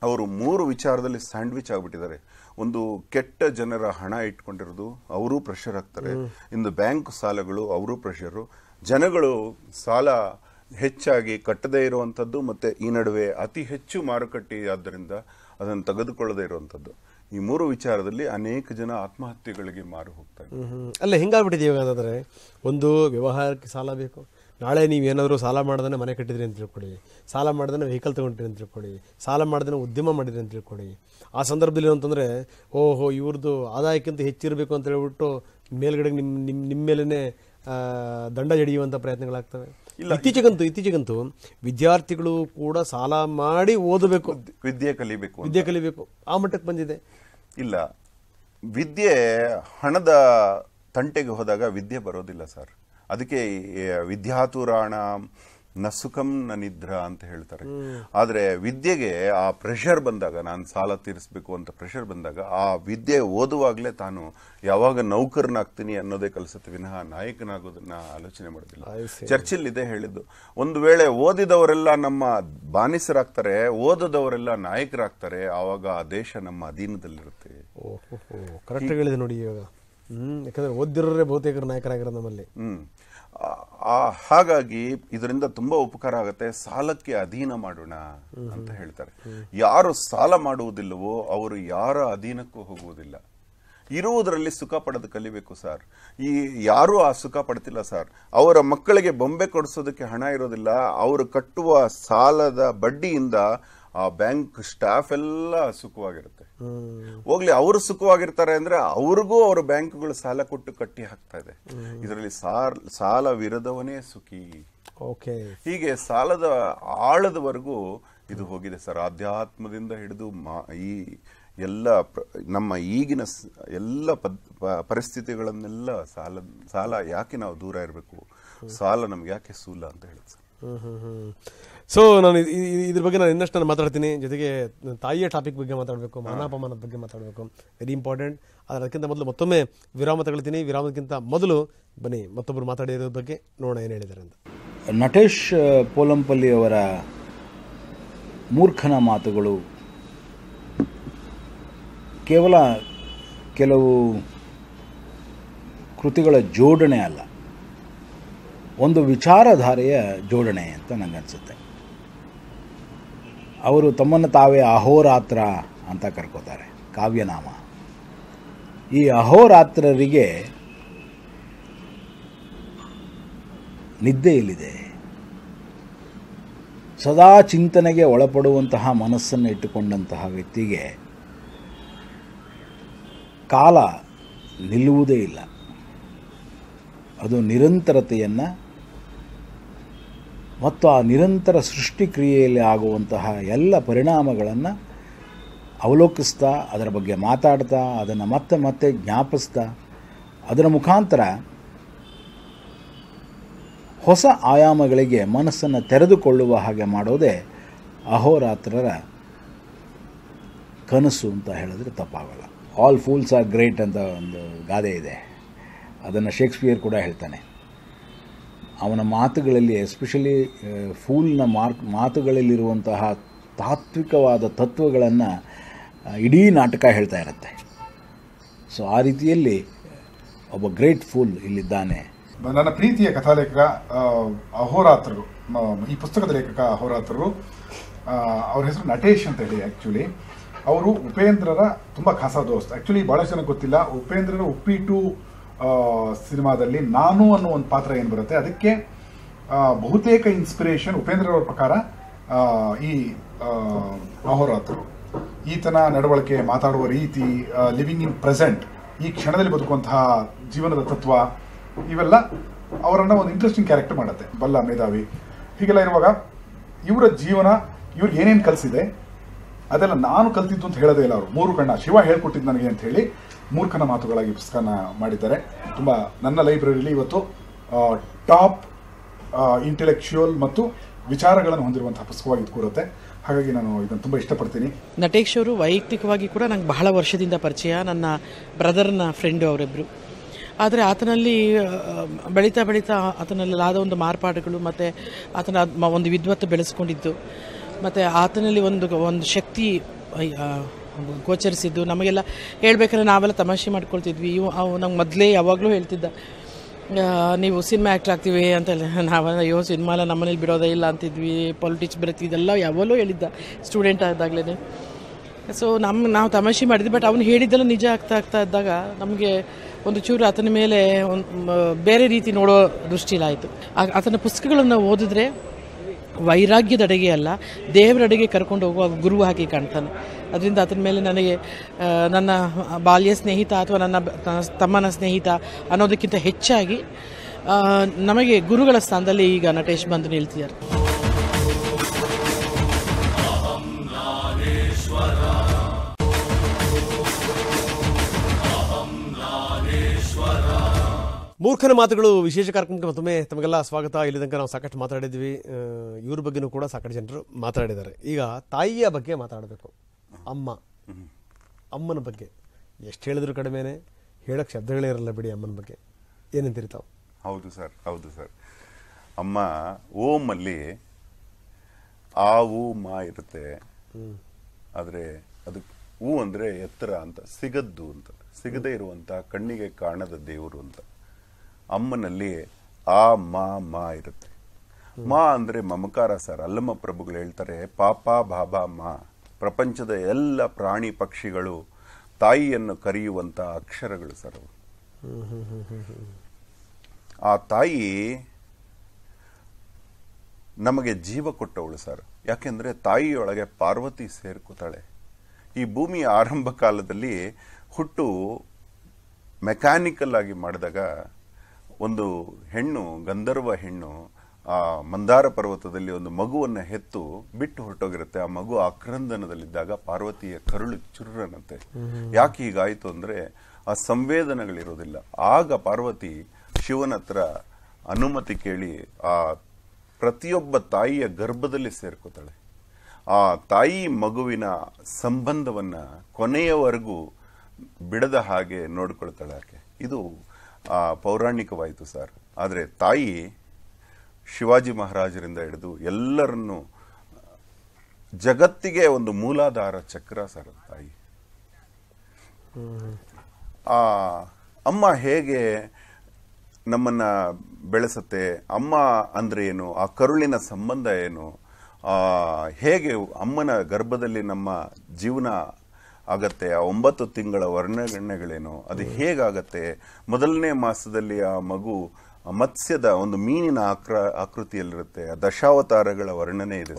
ಅವರು ಮೂರು ವಿಚಾರದಲ್ಲಿ ಸ್ಯಾಂಡ್ವಿಚ್ ಆಗಿಬಿಟ್ಟಿದ್ದಾರೆ ಒಂದು ಕೆಟ್ಟ ಜನರ ಹಣ ಇಟ್ಕೊಂಡಿರೋದು ಅವರು ಪ್ರೆಷರ್ ಆಗ್ತಾರೆ ಇಂದು ಬ್ಯಾಂಕ್ ಸಾಲಗಳು ಅವರು ಪ್ರೆಷರು ಜನಗಳು ಸಾಲ ಹೆಚ್ಚಾಗಿ ಕಟ್ಟದೇ ಇರುವಂಥದ್ದು ಮತ್ತು ಈ ನಡುವೆ ಅತಿ ಹೆಚ್ಚು ಮಾರುಕಟ್ಟೆ ಆದ್ದರಿಂದ ಅದನ್ನು ತೆಗೆದುಕೊಳ್ಳದೇ ಇರುವಂಥದ್ದು ಈ ಮೂರು ವಿಚಾರದಲ್ಲಿ ಅನೇಕ ಜನ ಆತ್ಮಹತ್ಯೆಗಳಿಗೆ ಮಾರು ಹೋಗ್ತಾರೆ ಅಲ್ಲ ಹೆಂಗಾಗ್ಬಿಟ್ಟಿದೆ ಇವಾಗ ಒಂದು ವ್ಯವಹಾರಕ್ಕೆ ಸಾಲ ಬೇಕು ನಾಳೆ ನೀವೇನಾದರೂ ಸಾಲ ಮಾಡ್ದೇ ಮನೆ ಕಟ್ಟಿದ್ರಿ ಅಂತ ತಿಳ್ಕೊಳ್ಳಿ ಸಾಲ ಮಾಡ್ದೇ ವೆಹಿಕಲ್ ತೊಗೊಂಡ್ರಿ ಅಂತ ತಿಳ್ಕೊಳ್ಳಿ ಸಾಲ ಮಾಡ್ದೇ ಉದ್ಯಮ ಮಾಡಿದ್ರಿ ಅಂತ ತಿಳ್ಕೊಳ್ಳಿ ಆ ಸಂದರ್ಭದಲ್ಲಿ ಏನಂತಂದರೆ ಓಹೋ ಇವ್ರದ್ದು ಆದಾಯಕ್ಕಿಂತ ಹೆಚ್ಚಿರಬೇಕು ಅಂತ ಹೇಳ್ಬಿಟ್ಟು ಮೇಲ್ಗಡೆಗೆ ನಿಮ್ಮ ನಿಮ್ಮ ನಿಮ್ಮ ಮೇಲೇ ದಂಡ ಜಡಿಯುವಂಥ ಪ್ರಯತ್ನಗಳಾಗ್ತವೆ ಇಲ್ಲ ಇತ್ತೀಚೆಗಂತೂ ಇತ್ತೀಚೆಗಂತೂ ವಿದ್ಯಾರ್ಥಿಗಳು ಕೂಡ ಸಾಲ ಮಾಡಿ ಓದಬೇಕು ವಿದ್ಯೆ ಕಲಿಬೇಕು ವಿದ್ಯೆ ಕಲಿಬೇಕು ಆ ಮಟ್ಟಕ್ಕೆ ಬಂದಿದೆ ಇಲ್ಲ ವಿದ್ಯೆ ಹಣದ ತಂಟೆಗೆ ಹೋದಾಗ ವಿದ್ಯೆ ಬರೋದಿಲ್ಲ ಸರ್ ಅದಕ್ಕೆ ವಿದ್ಯಾತುರಾಣ ನಸುಕಂ ನ ನಿದ್ರ ಅಂತ ಹೇಳ್ತಾರೆ ಆದ್ರೆ ವಿದ್ಯೆಗೆ ಆ ಪ್ರೆಷರ್ ಬಂದಾಗ ನಾನು ಸಾಲ ತೀರಿಸಬೇಕು ಅಂತ ಪ್ರೆಷರ್ ಬಂದಾಗ ಆ ವಿದ್ಯೆ ಓದುವಾಗಲೇ ತಾನು ಯಾವಾಗ ನೌಕರನಾಗ್ತೀನಿ ಅನ್ನೋದೇ ಕಲಿಸುತ್ತೆ ವಿನಃ ನಾಯಕನಾಗೋದನ್ನ ಆಲೋಚನೆ ಮಾಡೋದಿಲ್ಲ ಚರ್ಚಿಲ್ ಇದೇ ಹೇಳಿದ್ದು ಒಂದು ವೇಳೆ ಓದಿದವರೆಲ್ಲ ನಮ್ಮ ಬಾನಿಸರಾಗ್ತಾರೆ ಓದದವರೆಲ್ಲ ನಾಯಕರಾಗ್ತಾರೆ ಆವಾಗ ಆ ದೇಶ ನಮ್ಮ ಅಧೀನದಲ್ಲಿರುತ್ತೆ ನೋಡಿ ಇವಾಗ ಹ್ಮ್ ಯಾಕಂದ್ರೆ ಓದಿರೋರೇ ಬಹುತೇಕರ ನಾಯಕರಾಗಿರೋ ನಮ್ಮಲ್ಲಿ ಹ್ಮ್ ಹಾಗಾಗಿ ಇದರಿಂದ ತುಂಬಾ ಉಪಕಾರ ಆಗುತ್ತೆ ಸಾಲಕ್ಕೆ ಅಧೀನ ಮಾಡೋಣ ಅಂತ ಹೇಳ್ತಾರೆ ಯಾರು ಸಾಲ ಮಾಡುವುದಿಲ್ಲವೋ ಅವರು ಯಾರ ಅಧೀನಕ್ಕೂ ಹೋಗುವುದಿಲ್ಲ ಇರುವುದರಲ್ಲಿ ಸುಖ ಪಡೆದು ಕಲಿಬೇಕು ಸರ್ ಈ ಯಾರೂ ಆ ಸುಖ ಪಡ್ತಿಲ್ಲ ಸರ್ ಅವರ ಮಕ್ಕಳಿಗೆ ಬೊಂಬೆ ಕೊಡಿಸೋದಕ್ಕೆ ಹಣ ಇರೋದಿಲ್ಲ ಅವರು ಕಟ್ಟುವ ಸಾಲದ ಬಡ್ಡಿಯಿಂದ ಆ ಬ್ಯಾಂಕ್ ಸ್ಟಾಫ್ ಎಲ್ಲ ಸುಖವಾಗಿರುತ್ತೆ ಹೋಗ್ಲಿ ಅವರು ಸುಖವಾಗಿರ್ತಾರೆ ಅಂದ್ರೆ ಅವ್ರಿಗೂ ಅವ್ರ ಬ್ಯಾಂಕ್ಗಳು ಸಾಲ ಕೊಟ್ಟು ಕಟ್ಟಿ ಹಾಕ್ತಾ ಇದೆ ಇದರಲ್ಲಿ ಸಾಲ ವಿರದವನೇ ಸುಖಿ ಓಕೆ ಹೀಗೆ ಸಾಲದ ಆಳದವರೆಗೂ ಇದು ಹೋಗಿದೆ ಸರ್ ಆಧ್ಯಾತ್ಮದಿಂದ ಹಿಡಿದು ಮಾ ಈ ಎಲ್ಲ ನಮ್ಮ ಈಗಿನ ಎಲ್ಲ ಪರಿಸ್ಥಿತಿಗಳನ್ನೆಲ್ಲ ಸಾಲ ಸಾಲ ಯಾಕೆ ನಾವು ದೂರ ಇರಬೇಕು ಸಾಲ ನಮ್ಗೆ ಯಾಕೆ ಸೂಲ ಅಂತ ಹೇಳುತ್ತೆ ಸೊ ನಾನು ಇದ್ರ ಬಗ್ಗೆ ನಾನು ಇನ್ನಷ್ಟು ನಾನು ಮಾತಾಡ್ತೀನಿ ಜೊತೆಗೆ ತಾಯಿಯ ಟಾಪಿಕ್ ಬಗ್ಗೆ ಮಾತಾಡಬೇಕು ಮಾನಾಪಮಾನದ ಬಗ್ಗೆ ಮಾತಾಡಬೇಕು ವೆರಿ ಇಂಪಾರ್ಟೆಂಟ್ ಆದರೆ ಅದಕ್ಕಿಂತ ಮೊದಲು ಮತ್ತೊಮ್ಮೆ ವಿರಾಮ ತಗೊಳ್ತೀನಿ ವಿರಾಮಕ್ಕಿಂತ ಮೊದಲು ಬನ್ನಿ ಮತ್ತೊಬ್ಬರು ಮಾತಾಡಿರೋದ್ರ ಬಗ್ಗೆ ನೋಡೋಣ ಏನು ಹೇಳಿದ್ದಾರೆ ಅಂತ ನಟೇಶ್ ಪೋಲಂಪಲ್ಲಿ ಅವರ ಮೂರ್ಖನ ಮಾತುಗಳು ಕೇವಲ ಕೆಲವು ಕೃತಿಗಳ ಜೋಡಣೆ ಅಲ್ಲ ಒಂದು ವಿಚಾರಧಾರೆಯ ಜೋಡಣೆ ಅಂತ ನನಗನ್ಸುತ್ತೆ ಅವರು ತಮ್ಮನ್ನು ತಾವೇ ಅಹೋರಾತ್ರ ಅಂತ ಕರ್ಕೋತಾರೆ ಕಾವ್ಯನಾಮ ಈ ಅಹೋರಾತ್ರರಿಗೆ ನಿದ್ದೆ ಇಲ್ಲಿದೆ ಸದಾ ಚಿಂತನೆಗೆ ಒಳಪಡುವಂತಹ ಮನಸ್ಸನ್ನು ಇಟ್ಟುಕೊಂಡಂತಹ ವ್ಯಕ್ತಿಗೆ ಕಾಲ ನಿಲ್ಲುವುದೇ ಇಲ್ಲ ಅದು ನಿರಂತರತೆಯನ್ನು ಮತ್ತು ಆ ನಿರಂತರ ಸೃಷ್ಟಿಕ್ರಿಯೆಯಲ್ಲಿ ಆಗುವಂತಹ ಎಲ್ಲ ಪರಿಣಾಮಗಳನ್ನು ಅವಲೋಕಿಸ್ತಾ ಅದರ ಬಗ್ಗೆ ಮಾತಾಡ್ತಾ ಅದನ್ನು ಮತ್ತೆ ಮತ್ತೆ ಜ್ಞಾಪಿಸ್ತಾ ಅದರ ಮುಖಾಂತರ ಹೊಸ ಆಯಾಮಗಳಿಗೆ ಮನಸ್ಸನ್ನು ತೆರೆದುಕೊಳ್ಳುವ ಹಾಗೆ ಮಾಡೋದೇ ಅಹೋರಾತ್ರರ ಕನಸು ಅಂತ ಹೇಳಿದ್ರೆ ತಪ್ಪಾಗಲ್ಲ ಆಲ್ ಫೂಲ್ಸ್ ಆರ್ ಗ್ರೇಟ್ ಅಂತ ಒಂದು ಗಾದೆ ಇದೆ ಅದನ್ನು ಶೇಕ್ಸ್ಪಿಯರ್ ಕೂಡ ಹೇಳ್ತಾನೆ ಅವನ ಮಾತುಗಳಲ್ಲಿ ಎಸ್ಪೆಷಲಿ ಫೂಲ್ನ ಮಾರ್ಕ್ ಮಾತುಗಳಲ್ಲಿರುವಂತಹ ತಾತ್ವಿಕವಾದ ತತ್ವಗಳನ್ನು ಇಡೀ ನಾಟಕ ಹೇಳ್ತಾ ಇರುತ್ತೆ ಸೊ ಆ ರೀತಿಯಲ್ಲಿ ಒಬ್ಬ ಗ್ರೇಟ್ ಫೂಲ್ ಇಲ್ಲಿದ್ದಾನೆ ನನ್ನ ಪ್ರೀತಿಯ ಕಥಾಲೇಖಕ ಅಹೋರಾತ್ರರು ಈ ಪುಸ್ತಕದ ಲೇಖಕ ಅಹೋರಾತ್ರರು ಅವ್ರ ಹೆಸರು ನಟೇಶ್ ಅಂತ ಹೇಳಿ ಆ್ಯಕ್ಚುಲಿ ಅವರು ಉಪೇಂದ್ರರ ತುಂಬ ಖಾಸ ದೋಸ್ತ್ ಆ್ಯಕ್ಚುಲಿ ಭಾಳಷ್ಟು ಜನಕ್ಕೆ ಗೊತ್ತಿಲ್ಲ ಉಪೇಂದ್ರರ ಉಪ್ಪಿಟ್ಟು ಸಿನಿಮಾದಲ್ಲಿ ನಾನು ಅನ್ನೋ ಒಂದು ಪಾತ್ರ ಏನು ಬರುತ್ತೆ ಅದಕ್ಕೆ ಬಹುತೇಕ ಇನ್ಸ್ಪಿರೇಷನ್ ಉಪೇಂದ್ರ ಅವರ ಪ್ರಕಾರ ಈ ಅಹೋರಾತ್ರು ಈತನ ನಡವಳಿಕೆ ಮಾತಾಡುವ ರೀತಿ ಲಿವಿಂಗ್ ಇನ್ ಪ್ರೆಸೆಂಟ್ ಈ ಕ್ಷಣದಲ್ಲಿ ಬದುಕುವಂತಹ ಜೀವನದ ತತ್ವ ಇವೆಲ್ಲ ಅವರನ್ನು ಒಂದು ಇಂಟ್ರೆಸ್ಟಿಂಗ್ ಕ್ಯಾರೆಕ್ಟರ್ ಮಾಡುತ್ತೆ ಬಲ್ಲ ಮೇಧಾವಿ ಹೀಗೆಲ್ಲ ಇರುವಾಗ ಇವರ ಜೀವನ ಇವ್ರಿಗೆ ಏನೇನು ಕಲಿಸಿದೆ ಅದೆಲ್ಲ ನಾನು ಕಲ್ತಿದ್ದು ಅಂತ ಹೇಳೋದೇ ಇಲ್ಲ ಅವರು ಮೂರು ಕಣ್ಣ ಶಿವ ಹೇಳ್ಕೊಟ್ಟಿದ್ದು ನನಗೆ ಅಂತ ಹೇಳಿ ಮೂರ್ಖನ ಮಾತುಗಳಾಗಿ ಪುಸ್ತಕನ ಮಾಡಿದ್ದಾರೆ ತುಂಬ ನನ್ನ ಲೈಬ್ರರಿಲಿ ಇವತ್ತು ಟಾಪ್ ಇಂಟೆಲೆಕ್ಚುಯಲ್ ಮತ್ತು ವಿಚಾರಗಳನ್ನು ಹೊಂದಿರುವಂತಹ ಪುಸ್ತಕವಾಗಿ ಕೂರುತ್ತೆ ಹಾಗಾಗಿ ನಾನು ಇದನ್ನು ತುಂಬ ಇಷ್ಟಪಡ್ತೀನಿ ನಟೇಶ್ ಅವರು ವೈಯಕ್ತಿಕವಾಗಿ ಕೂಡ ನಂಗೆ ಬಹಳ ವರ್ಷದಿಂದ ಪರಿಚಯ ನನ್ನ ಬ್ರದರ್ನ ಫ್ರೆಂಡು ಅವರಿಬ್ಬರು ಆದರೆ ಆತನಲ್ಲಿ ಬೆಳೀತಾ ಬೆಳೀತಾ ಆತನಲ್ಲಿ ಆದ ಒಂದು ಮಾರ್ಪಾಡುಗಳು ಮತ್ತು ಆತನ ಒಂದು ವಿದ್ವತ್ತು ಬೆಳೆಸ್ಕೊಂಡಿದ್ದು ಮತ್ತು ಆತನಲ್ಲಿ ಒಂದು ಒಂದು ಶಕ್ತಿ ಗೋಚರಿಸಿದ್ದು ನಮಗೆಲ್ಲ ಹೇಳ್ಬೇಕಾದ್ರೆ ನಾವೆಲ್ಲ ತಮಾಷೆ ಮಾಡ್ಕೊಳ್ತಿದ್ವಿ ಇವು ಅವು ನಂಗೆ ಮೊದಲೇ ಯಾವಾಗಲೂ ಹೇಳ್ತಿದ್ದ ನೀವು ಸಿನಿಮಾ ಆ್ಯಕ್ಟ್ರ್ ಆಗ್ತೀವಿ ಅಂತೆಲ್ಲ [laughs] ನಾವೆಲ್ಲ ಅಯ್ಯೋ ಸಿನಿಮಾ ಎಲ್ಲ ನಮ್ಮನೇಲಿ ಬಿಡೋದೇ ಇಲ್ಲ ಅಂತಿದ್ವಿ ಪಾಲಿಟಿಕ್ಸ್ ಇದೆಲ್ಲ ಯಾವಾಗಲೂ ಹೇಳಿದ್ದ ಸ್ಟೂಡೆಂಟ್ ಆದಾಗಲೇ ಸೊ ನಮ್ಮ ನಾವು ತಮಾಷೆ ಮಾಡಿದ್ವಿ ಬಟ್ ಅವ್ನು ಹೇಳಿದ್ದೆಲ್ಲ ನಿಜ ಆಗ್ತಾ ಆಗ್ತಾ ಇದ್ದಾಗ ನಮಗೆ ಒಂದು ಚೂರು ಆತನ ಮೇಲೆ ಒಂದು ಬೇರೆ ರೀತಿ ನೋಡೋ ದೃಷ್ಟಿಲಾಯಿತು ಆತನ ಪುಸ್ತಕಗಳನ್ನು ಓದಿದ್ರೆ ವೈರಾಗ್ಯದ ವೈರಾಗ್ಯದಡೆಗೆ ಅಲ್ಲ ದೇವರ ಅಡುಗೆ ಕರ್ಕೊಂಡು ಹೋಗುವ ಗುರು ಹಾಕಿ ಕಾಣ್ತಾನೆ ಅದರಿಂದ ಅದರ ಮೇಲೆ ನನಗೆ ನನ್ನ ಬಾಲ್ಯ ಸ್ನೇಹಿತ ಅಥವಾ ನನ್ನ ತಮ್ಮನ ಸ್ನೇಹಿತ ಅನ್ನೋದಕ್ಕಿಂತ ಹೆಚ್ಚಾಗಿ ನಮಗೆ ಗುರುಗಳ ಸ್ಥಾನದಲ್ಲಿ ಈಗ ನಟೇಶ್ ಬಂದು ನಿಲ್ತಿದ್ದಾರೆ ಮೂರ್ಖನ ಮಾತುಗಳು ವಿಶೇಷ ಕಾರ್ಯಕ್ರಮಕ್ಕೆ ಮತ್ತೊಮ್ಮೆ ತಮಗೆಲ್ಲ ಸ್ವಾಗತ ಇಲ್ಲಿ ನಾವು ಸಾಕಷ್ಟು ಮಾತಾಡಿದ್ವಿ ಇವ್ರ ಬಗ್ಗೆನೂ ಕೂಡ ಸಾಕಷ್ಟು ಜನರು ಮಾತಾಡಿದ್ದಾರೆ ಈಗ ತಾಯಿಯ ಬಗ್ಗೆ ಮಾತಾಡಬೇಕು ಅಮ್ಮ ಅಮ್ಮನ ಬಗ್ಗೆ ಎಷ್ಟು ಹೇಳಿದ್ರು ಕಡಿಮೆನೆ ಹೇಳಕ್ಕೆ ಶಬ್ದಗಳೇ ಇರಲ್ಲ ಬಿಡಿ ಅಮ್ಮನ ಬಗ್ಗೆ ಏನಂತೀರಿ ತಾವು ಹೌದು ಸರ್ ಹೌದು ಸರ್ ಅಮ್ಮ ಓಮಲ್ಲಿ ಆ ಊ ಮಾ ಇರುತ್ತೆ ಆದರೆ ಅದು ಹೂ ಅಂದರೆ ಎತ್ತರ ಅಂತ ಸಿಗದ್ದು ಅಂತ ಸಿಗದೇ ಇರುವಂಥ ಕಣ್ಣಿಗೆ ಕಾಣದ ದೇವರು ಅಂತ ಅಮ್ಮನಲ್ಲಿ ಆ ಮಾ ಮಾ ಇರುತ್ತೆ ಮಾ ಅಂದರೆ ಮಮಕಾರ ಸರ್ ಅಲ್ಲಮ್ಮ ಪ್ರಭುಗಳು ಹೇಳ್ತಾರೆ ಪಾಪ ಬಾಬಾ ಮಾ ಪ್ರಪಂಚದ ಎಲ್ಲ ಪ್ರಾಣಿ ಪಕ್ಷಿಗಳು ತಾಯಿಯನ್ನು ಕರೆಯುವಂಥ ಅಕ್ಷರಗಳು ಸರ್ ಆ ತಾಯಿ ನಮಗೆ ಜೀವ ಕೊಟ್ಟವಳು ಸರ್ ಯಾಕೆಂದರೆ ತಾಯಿಯೊಳಗೆ ಪಾರ್ವತಿ ಸೇರ್ಕೊತಾಳೆ ಈ ಭೂಮಿಯ ಆರಂಭ ಕಾಲದಲ್ಲಿ ಹುಟ್ಟು ಮೆಕ್ಯಾನಿಕಲ್ ಆಗಿ ಮಾಡಿದಾಗ ಒಂದು ಹೆಣ್ಣು ಗಂಧರ್ವ ಹೆಣ್ಣು ಆ ಮಂದಾರ ಪರ್ವತದಲ್ಲಿ ಒಂದು ಮಗುವನ್ನು ಹೆತ್ತು ಬಿಟ್ಟು ಹೊರಟೋಗಿರುತ್ತೆ ಆ ಮಗು ಆಕ್ರಂದನದಲ್ಲಿದ್ದಾಗ ಪಾರ್ವತಿಯ ಕರುಳು ಚುರ್ರನಂತೆ ಯಾಕೆ ಹೀಗಾಯಿತು ಅಂದರೆ ಆ ಸಂವೇದನೆಗಳಿರೋದಿಲ್ಲ ಆಗ ಪಾರ್ವತಿ ಶಿವನ ಹತ್ರ ಅನುಮತಿ ಕೇಳಿ ಆ ಪ್ರತಿಯೊಬ್ಬ ತಾಯಿಯ ಗರ್ಭದಲ್ಲಿ ಸೇರ್ಕೋತಾಳೆ ಆ ತಾಯಿ ಮಗುವಿನ ಸಂಬಂಧವನ್ನು ಕೊನೆಯವರೆಗೂ ಬಿಡದ ಹಾಗೆ ನೋಡ್ಕೊಳ್ತಾಳೆ ಆಕೆ ಇದು ಪೌರಾಣಿಕವಾಯಿತು ಸರ್ ಆದರೆ ತಾಯಿ ಶಿವಾಜಿ ಮಹಾರಾಜರಿಂದ ಹಿಡಿದು ಎಲ್ಲರನ್ನು ಜಗತ್ತಿಗೆ ಒಂದು ಮೂಲಾಧಾರ ಚಕ್ರ ಸರ್ ತಾಯಿ ಆ ಅಮ್ಮ ಹೇಗೆ ನಮ್ಮನ್ನು ಬೆಳೆಸುತ್ತೆ ಅಮ್ಮ ಅಂದರೆ ಏನು ಆ ಕರುಳಿನ ಸಂಬಂಧ ಏನು ಹೇಗೆ ಅಮ್ಮನ ಗರ್ಭದಲ್ಲಿ ನಮ್ಮ ಜೀವನ ಆಗತ್ತೆ ಆ ಒಂಬತ್ತು ತಿಂಗಳ ವರ್ಣಗಣ್ಯಗಳೇನು ಅದು ಹೇಗಾಗತ್ತೆ ಮೊದಲನೇ ಮಾಸದಲ್ಲಿ ಆ ಮಗು ಮತ್ಸ್ಯದ ಒಂದು ಮೀನಿನ ಆಕ್ರ ಆಕೃತಿಯಲ್ಲಿರುತ್ತೆ ದಶಾವತಾರಗಳ ವರ್ಣನೆ ಇದೆ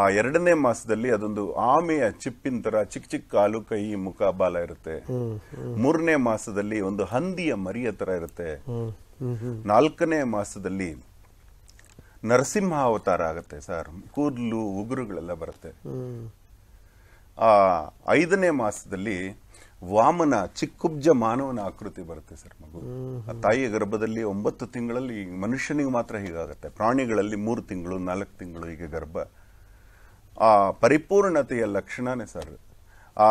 ಆ ಎರಡನೇ ಮಾಸದಲ್ಲಿ ಅದೊಂದು ಆಮೆಯ ಚಿಪ್ಪಿನ ತರ ಚಿಕ್ಕ ಚಿಕ್ಕ ಕಾಲು ಕೈ ಮುಖ ಬಾಲ ಇರುತ್ತೆ ಮೂರನೇ ಮಾಸದಲ್ಲಿ ಒಂದು ಹಂದಿಯ ಮರಿಯ ತರ ಇರುತ್ತೆ ನಾಲ್ಕನೇ ಮಾಸದಲ್ಲಿ ನರಸಿಂಹ ಅವತಾರ ಆಗುತ್ತೆ ಸರ್ ಕೂದಲು ಉಗುರುಗಳೆಲ್ಲ ಬರುತ್ತೆ ಆ ಐದನೇ ಮಾಸದಲ್ಲಿ ವಾಮನ ಚಿಕ್ಕುಬ್ಜ ಮಾನವನ ಆಕೃತಿ ಬರುತ್ತೆ ಸರ್ ಮಗು ತಾಯಿಯ ಗರ್ಭದಲ್ಲಿ ಒಂಬತ್ತು ತಿಂಗಳಲ್ಲಿ ಮನುಷ್ಯನಿಗೆ ಮಾತ್ರ ಹೀಗಾಗುತ್ತೆ ಪ್ರಾಣಿಗಳಲ್ಲಿ ಮೂರು ತಿಂಗಳು ನಾಲ್ಕು ತಿಂಗಳು ಹೀಗೆ ಗರ್ಭ ಆ ಪರಿಪೂರ್ಣತೆಯ ಲಕ್ಷಣನೇ ಸರ್ ಆ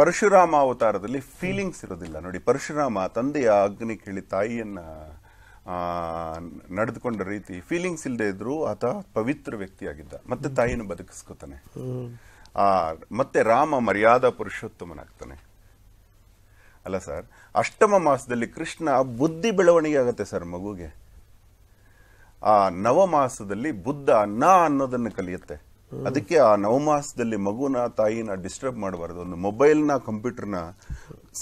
ಪರಶುರಾಮ ಅವತಾರದಲ್ಲಿ ಫೀಲಿಂಗ್ಸ್ ಇರೋದಿಲ್ಲ ನೋಡಿ ಪರಶುರಾಮ ತಂದೆಯ ಅಗ್ನಿ ಕೇಳಿ ತಾಯಿಯನ್ನ ನಡೆದುಕೊಂಡ ರೀತಿ ಫೀಲಿಂಗ್ಸ್ ಇಲ್ಲದೆ ಇದ್ರು ಆತ ಪವಿತ್ರ ವ್ಯಕ್ತಿಯಾಗಿದ್ದ ಮತ್ತೆ ತಾಯಿಯನ್ನು ಬದುಕಿಸ್ಕೋತಾನೆ ಆ ಮತ್ತೆ ರಾಮ ಮರ್ಯಾದಾ ಪುರುಷೋತ್ತಮನಾಗ್ತಾನೆ ಅಲ್ಲ ಸರ್ ಅಷ್ಟಮ ಮಾಸದಲ್ಲಿ ಕೃಷ್ಣ ಬುದ್ಧಿ ಬೆಳವಣಿಗೆ ಆಗುತ್ತೆ ಸರ್ ಮಗುಗೆ ಆ ನವಮಾಸದಲ್ಲಿ ಬುದ್ಧ ನ ಅನ್ನೋದನ್ನು ಕಲಿಯುತ್ತೆ ಅದಕ್ಕೆ ಆ ಮಾಸದಲ್ಲಿ ಮಗುನ ತಾಯಿನ ಡಿಸ್ಟರ್ಬ್ ಮಾಡಬಾರ್ದು ಒಂದು ಮೊಬೈಲ್ನ ಕಂಪ್ಯೂಟರ್ನ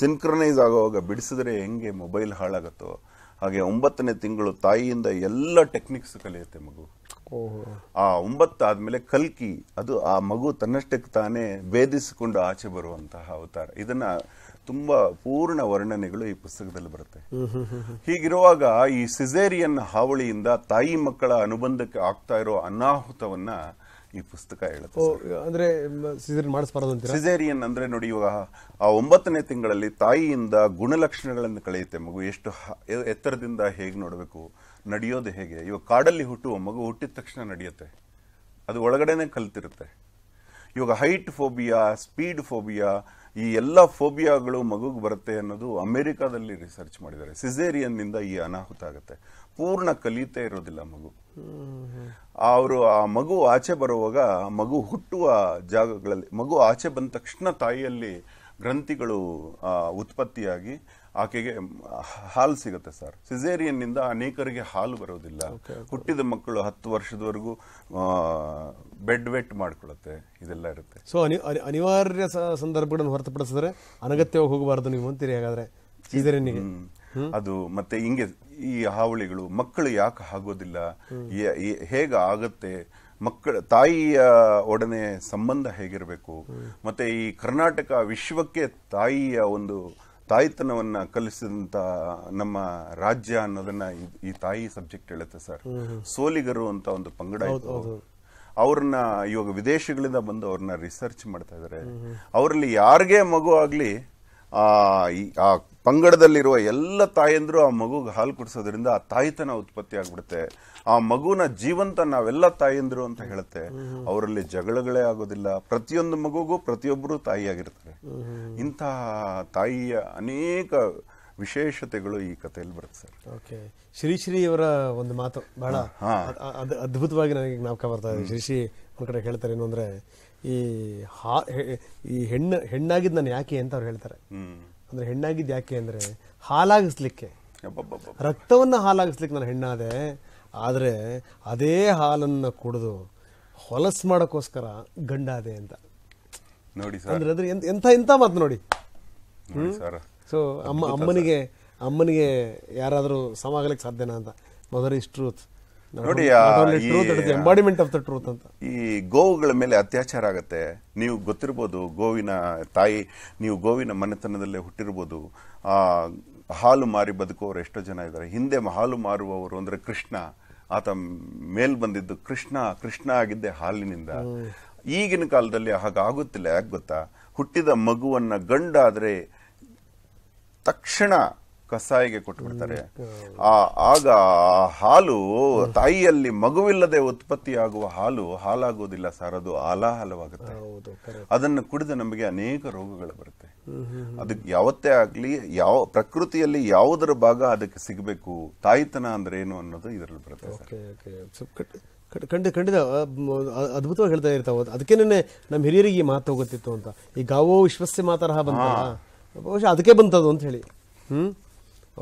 ಸಿನ್ಕ್ರನೈಸ್ ಆಗೋವಾಗ ಬಿಡಿಸಿದ್ರೆ ಹೆಂಗೆ ಮೊಬೈಲ್ ಹಾಳಾಗತ್ತೋ ಹಾಗೆ ಒಂಬತ್ತನೇ ತಿಂಗಳು ತಾಯಿಯಿಂದ ಎಲ್ಲ ಟೆಕ್ನಿಕ್ಸ್ ಕಲಿಯುತ್ತೆ ಮಗು ಆ ಒಂಬತ್ತು ಆದಮೇಲೆ ಕಲ್ಕಿ ಅದು ಆ ಮಗು ತನ್ನಷ್ಟಕ್ಕೆ ತಾನೇ ಭೇದಿಸಿಕೊಂಡು ಆಚೆ ಬರುವಂತಹ ಅವತಾರ ಇದನ್ನ ತುಂಬಾ ಪೂರ್ಣ ವರ್ಣನೆಗಳು ಈ ಪುಸ್ತಕದಲ್ಲಿ ಬರುತ್ತೆ ಹೀಗಿರುವಾಗ ಈ ಸಿಸೇರಿಯನ್ ಹಾವಳಿಯಿಂದ ತಾಯಿ ಮಕ್ಕಳ ಅನುಬಂಧಕ್ಕೆ ಆಗ್ತಾ ಇರೋ ಅನಾಹುತವನ್ನ ಈ ಪುಸ್ತಕ ಹೇಳುತ್ತೆ ಅಂದ್ರೆ ಸಿಸೇರಿಯನ್ ಅಂದ್ರೆ ನೋಡಿ ಇವಾಗ ಆ ಒಂಬತ್ತನೇ ತಿಂಗಳಲ್ಲಿ ತಾಯಿಯಿಂದ ಗುಣಲಕ್ಷಣಗಳನ್ನು ಕಳೆಯುತ್ತೆ ಮಗು ಎಷ್ಟು ಎತ್ತರದಿಂದ ಹೇಗೆ ನೋಡಬೇಕು ನಡೆಯೋದು ಹೇಗೆ ಇವಾಗ ಕಾಡಲ್ಲಿ ಹುಟ್ಟುವ ಮಗು ಹುಟ್ಟಿದ ತಕ್ಷಣ ನಡೆಯುತ್ತೆ ಅದು ಒಳಗಡೆನೆ ಕಲ್ತಿರುತ್ತೆ ಇವಾಗ ಹೈಟ್ ಫೋಬಿಯಾ ಸ್ಪೀಡ್ ಫೋಬಿಯಾ ಈ ಎಲ್ಲ ಫೋಬಿಯಾಗಳು ಮಗುಗೆ ಬರುತ್ತೆ ಅನ್ನೋದು ಅಮೆರಿಕಾದಲ್ಲಿ ರಿಸರ್ಚ್ ಮಾಡಿದ್ದಾರೆ ಸಿಸೇರಿಯನ್ನಿಂದ ಈ ಅನಾಹುತ ಆಗುತ್ತೆ ಪೂರ್ಣ ಕಲಿತೇ ಇರೋದಿಲ್ಲ ಮಗು ಅವರು ಆ ಮಗು ಆಚೆ ಬರುವಾಗ ಮಗು ಹುಟ್ಟುವ ಜಾಗಗಳಲ್ಲಿ ಮಗು ಆಚೆ ಬಂದ ತಕ್ಷಣ ತಾಯಿಯಲ್ಲಿ ಗ್ರಂಥಿಗಳು ಉತ್ಪತ್ತಿಯಾಗಿ ಆಕೆಗೆ ಹಾಲು ಸಿಗುತ್ತೆ ಸರ್ ಸಿಸೇರಿಯನ್ನಿಂದ ಅನೇಕರಿಗೆ ಹಾಲು ಬರೋದಿಲ್ಲ ಹುಟ್ಟಿದ ಮಕ್ಕಳು ಹತ್ತು ವರ್ಷದವರೆಗೂ ಬೆಡ್ ವೆಟ್ ಮಾಡ್ಕೊಳ್ಳುತ್ತೆ ಇದೆಲ್ಲ ಇರುತ್ತೆ ಸೊ ಅನಿವಾರ್ಯ ಸಂದರ್ಭಗಳನ್ನು ಹೊರತುಪಡಿಸಿದ್ರೆ ಅನಗತ್ಯವಾಗಿ ಹೋಗಬಾರದು ನೀವು ಅಂತೀರಿ ಹಾಗಾದ್ರೆ ಅದು ಮತ್ತೆ ಹಿಂಗೆ ಈ ಹಾವಳಿಗಳು ಮಕ್ಕಳು ಯಾಕೆ ಆಗೋದಿಲ್ಲ ಹೇಗೆ ಆಗತ್ತೆ ಮಕ್ಕಳ ತಾಯಿಯ ಒಡನೆ ಸಂಬಂಧ ಹೇಗಿರಬೇಕು ಮತ್ತೆ ಈ ಕರ್ನಾಟಕ ವಿಶ್ವಕ್ಕೆ ತಾಯಿಯ ಒಂದು ತಾಯಿತನವನ್ನ ಕಲಿಸಿದಂತ ನಮ್ಮ ರಾಜ್ಯ ಅನ್ನೋದನ್ನ ಈ ತಾಯಿ ಸಬ್ಜೆಕ್ಟ್ ಹೇಳುತ್ತೆ ಸರ್ ಸೋಲಿಗರು ಅಂತ ಒಂದು ಪಂಗಡ ಅವ್ರನ್ನ ಇವಾಗ ವಿದೇಶಗಳಿಂದ ಬಂದು ಅವ್ರನ್ನ ರಿಸರ್ಚ್ ಮಾಡ್ತಾ ಇದಾರೆ ಅವರಲ್ಲಿ ಯಾರಿಗೆ ಮಗು ಆಗ್ಲಿ ಆ ಪಂಗಡದಲ್ಲಿರುವ ಎಲ್ಲ ತಾಯಂದಿರು ಆ ಮಗುಗೆ ಹಾಲು ಕುಡಿಸೋದ್ರಿಂದ ಆ ತಾಯಿತನ ಉತ್ಪತ್ತಿ ಆಗ್ಬಿಡುತ್ತೆ ಆ ಮಗುನ ಜೀವಂತ ನಾವೆಲ್ಲ ತಾಯಂದಿರು ಅಂತ ಹೇಳುತ್ತೆ ಅವರಲ್ಲಿ ಜಗಳಗಳೇ ಆಗೋದಿಲ್ಲ ಪ್ರತಿಯೊಂದು ಮಗುಗೂ ಪ್ರತಿಯೊಬ್ಬರು ತಾಯಿಯಾಗಿರ್ತಾರೆ ಇಂತಹ ತಾಯಿಯ ಅನೇಕ ವಿಶೇಷತೆಗಳು ಈ ಕಥೆಯಲ್ಲಿ ಬರುತ್ತೆ ಸರ್ ಓಕೆ ಶ್ರೀ ಅವರ ಒಂದು ಮಾತು ಬಹಳ ಅದ್ಭುತವಾಗಿ ನನಗೆ ಜ್ಞಾಪಕ ಬರ್ತಾ ಇದೆ ಶ್ರೀ ಶ್ರೀ ಒಂದು ಕಡೆ ಹೇಳ್ತಾರೆ ಏನು ಅಂದರೆ ಈ ಹಾ ಈ ಹೆಣ್ಣು ಹೆಣ್ಣಾಗಿದ್ದು ನಾನು ಯಾಕೆ ಅಂತ ಅವ್ರು ಹೇಳ್ತಾರೆ ಅಂದ್ರೆ ಹೆಣ್ಣಾಗಿದ್ದು ಯಾಕೆ ಅಂದ್ರೆ ಹಾಲಾಗಿಸ್ಲಿಕ್ಕೆ ರಕ್ತವನ್ನ ಹಾಲಾಗಿಸ್ಲಿಕ್ಕೆ ನಾನು ಹೆಣ್ಣಾದೆ ಆದರೆ ಅದೇ ಹಾಲನ್ನು ಕುಡಿದು ಹೊಲಸು ಮಾಡೋಕ್ಕೋಸ್ಕರ ಗಂಡಾದೆ ಅಂತ ನೋಡಿ ಅಂದ್ರೆ ಅದ್ರ ಎಂಥ ಎಂಥ ಮಾತು ನೋಡಿ ಸೊ ಅಮ್ಮ ಅಮ್ಮನಿಗೆ ಅಮ್ಮನಿಗೆ ಯಾರಾದರೂ ಸಮ ಆಗಲಿಕ್ಕೆ ಸಾಧ್ಯನಾ ಅಂತ ಮದರ್ ಇಸ್ ನೋಡಿ ಆಫ್ ಟ್ರೂತ್ ಅಂತ ಈ ಗೋವುಗಳ ಮೇಲೆ ಅತ್ಯಾಚಾರ ಆಗತ್ತೆ ನೀವು ಗೊತ್ತಿರ್ಬೋದು ಗೋವಿನ ತಾಯಿ ನೀವು ಗೋವಿನ ಮನೆತನದಲ್ಲೇ ಹುಟ್ಟಿರ್ಬೋದು ಹಾಲು ಮಾರಿ ಬದುಕುವವರು ಎಷ್ಟೋ ಜನ ಇದ್ದಾರೆ ಹಿಂದೆ ಹಾಲು ಮಾರುವವರು ಅಂದ್ರೆ ಕೃಷ್ಣ ಆತ ಮೇಲ್ ಬಂದಿದ್ದು ಕೃಷ್ಣ ಕೃಷ್ಣ ಆಗಿದ್ದೆ ಹಾಲಿನಿಂದ ಈಗಿನ ಕಾಲದಲ್ಲಿ ಹಾಗಾಗುತ್ತಿಲ್ಲ ಯಾಕೆ ಗೊತ್ತಾ ಹುಟ್ಟಿದ ಮಗುವನ್ನ ಗಂಡಾದ್ರೆ ತಕ್ಷಣ ಕಸಾಯಿಗೆ ಬಿಡ್ತಾರೆ ಆ ಆಗ ಹಾಲು ತಾಯಿಯಲ್ಲಿ ಮಗುವಿಲ್ಲದೆ ಉತ್ಪತ್ತಿಯಾಗುವ ಹಾಲು ಹಾಲಾಗುವುದಿಲ್ಲ ಸರ್ ಅದು ಆಲಾಹಲವಾಗುತ್ತೆ ಅದನ್ನು ಕುಡಿದು ನಮಗೆ ಅನೇಕ ರೋಗಗಳು ಬರುತ್ತೆ ಅದಕ್ಕೆ ಯಾವತ್ತೇ ಆಗಲಿ ಯಾವ ಪ್ರಕೃತಿಯಲ್ಲಿ ಯಾವುದರ ಭಾಗ ಅದಕ್ಕೆ ಸಿಗಬೇಕು ತಾಯಿತನ ಅಂದ್ರೆ ಏನು ಅನ್ನೋದು ಇದರಲ್ಲಿ ಬರುತ್ತೆ ಖಂಡಿತ ಖಂಡಿತ ಅದ್ಭುತವಾಗಿ ಹೇಳ್ತಾ ಇರ್ತಾವ ನಿನ್ನೆ ನಮ್ಮ ಹಿರಿಯರಿಗೆ ಈ ಮಾತು ಹೋಗುತ್ತಿತ್ತು ಅಂತ ಈ ಗಾವೋ ವಿಶ್ವಸ್ಯ ಮಾತರಹ ಬಂತ ಬಹುಶಃ ಅದಕ್ಕೆ ಬಂತದು ಅಂತ ಹೇಳಿ ಹ್ಮ್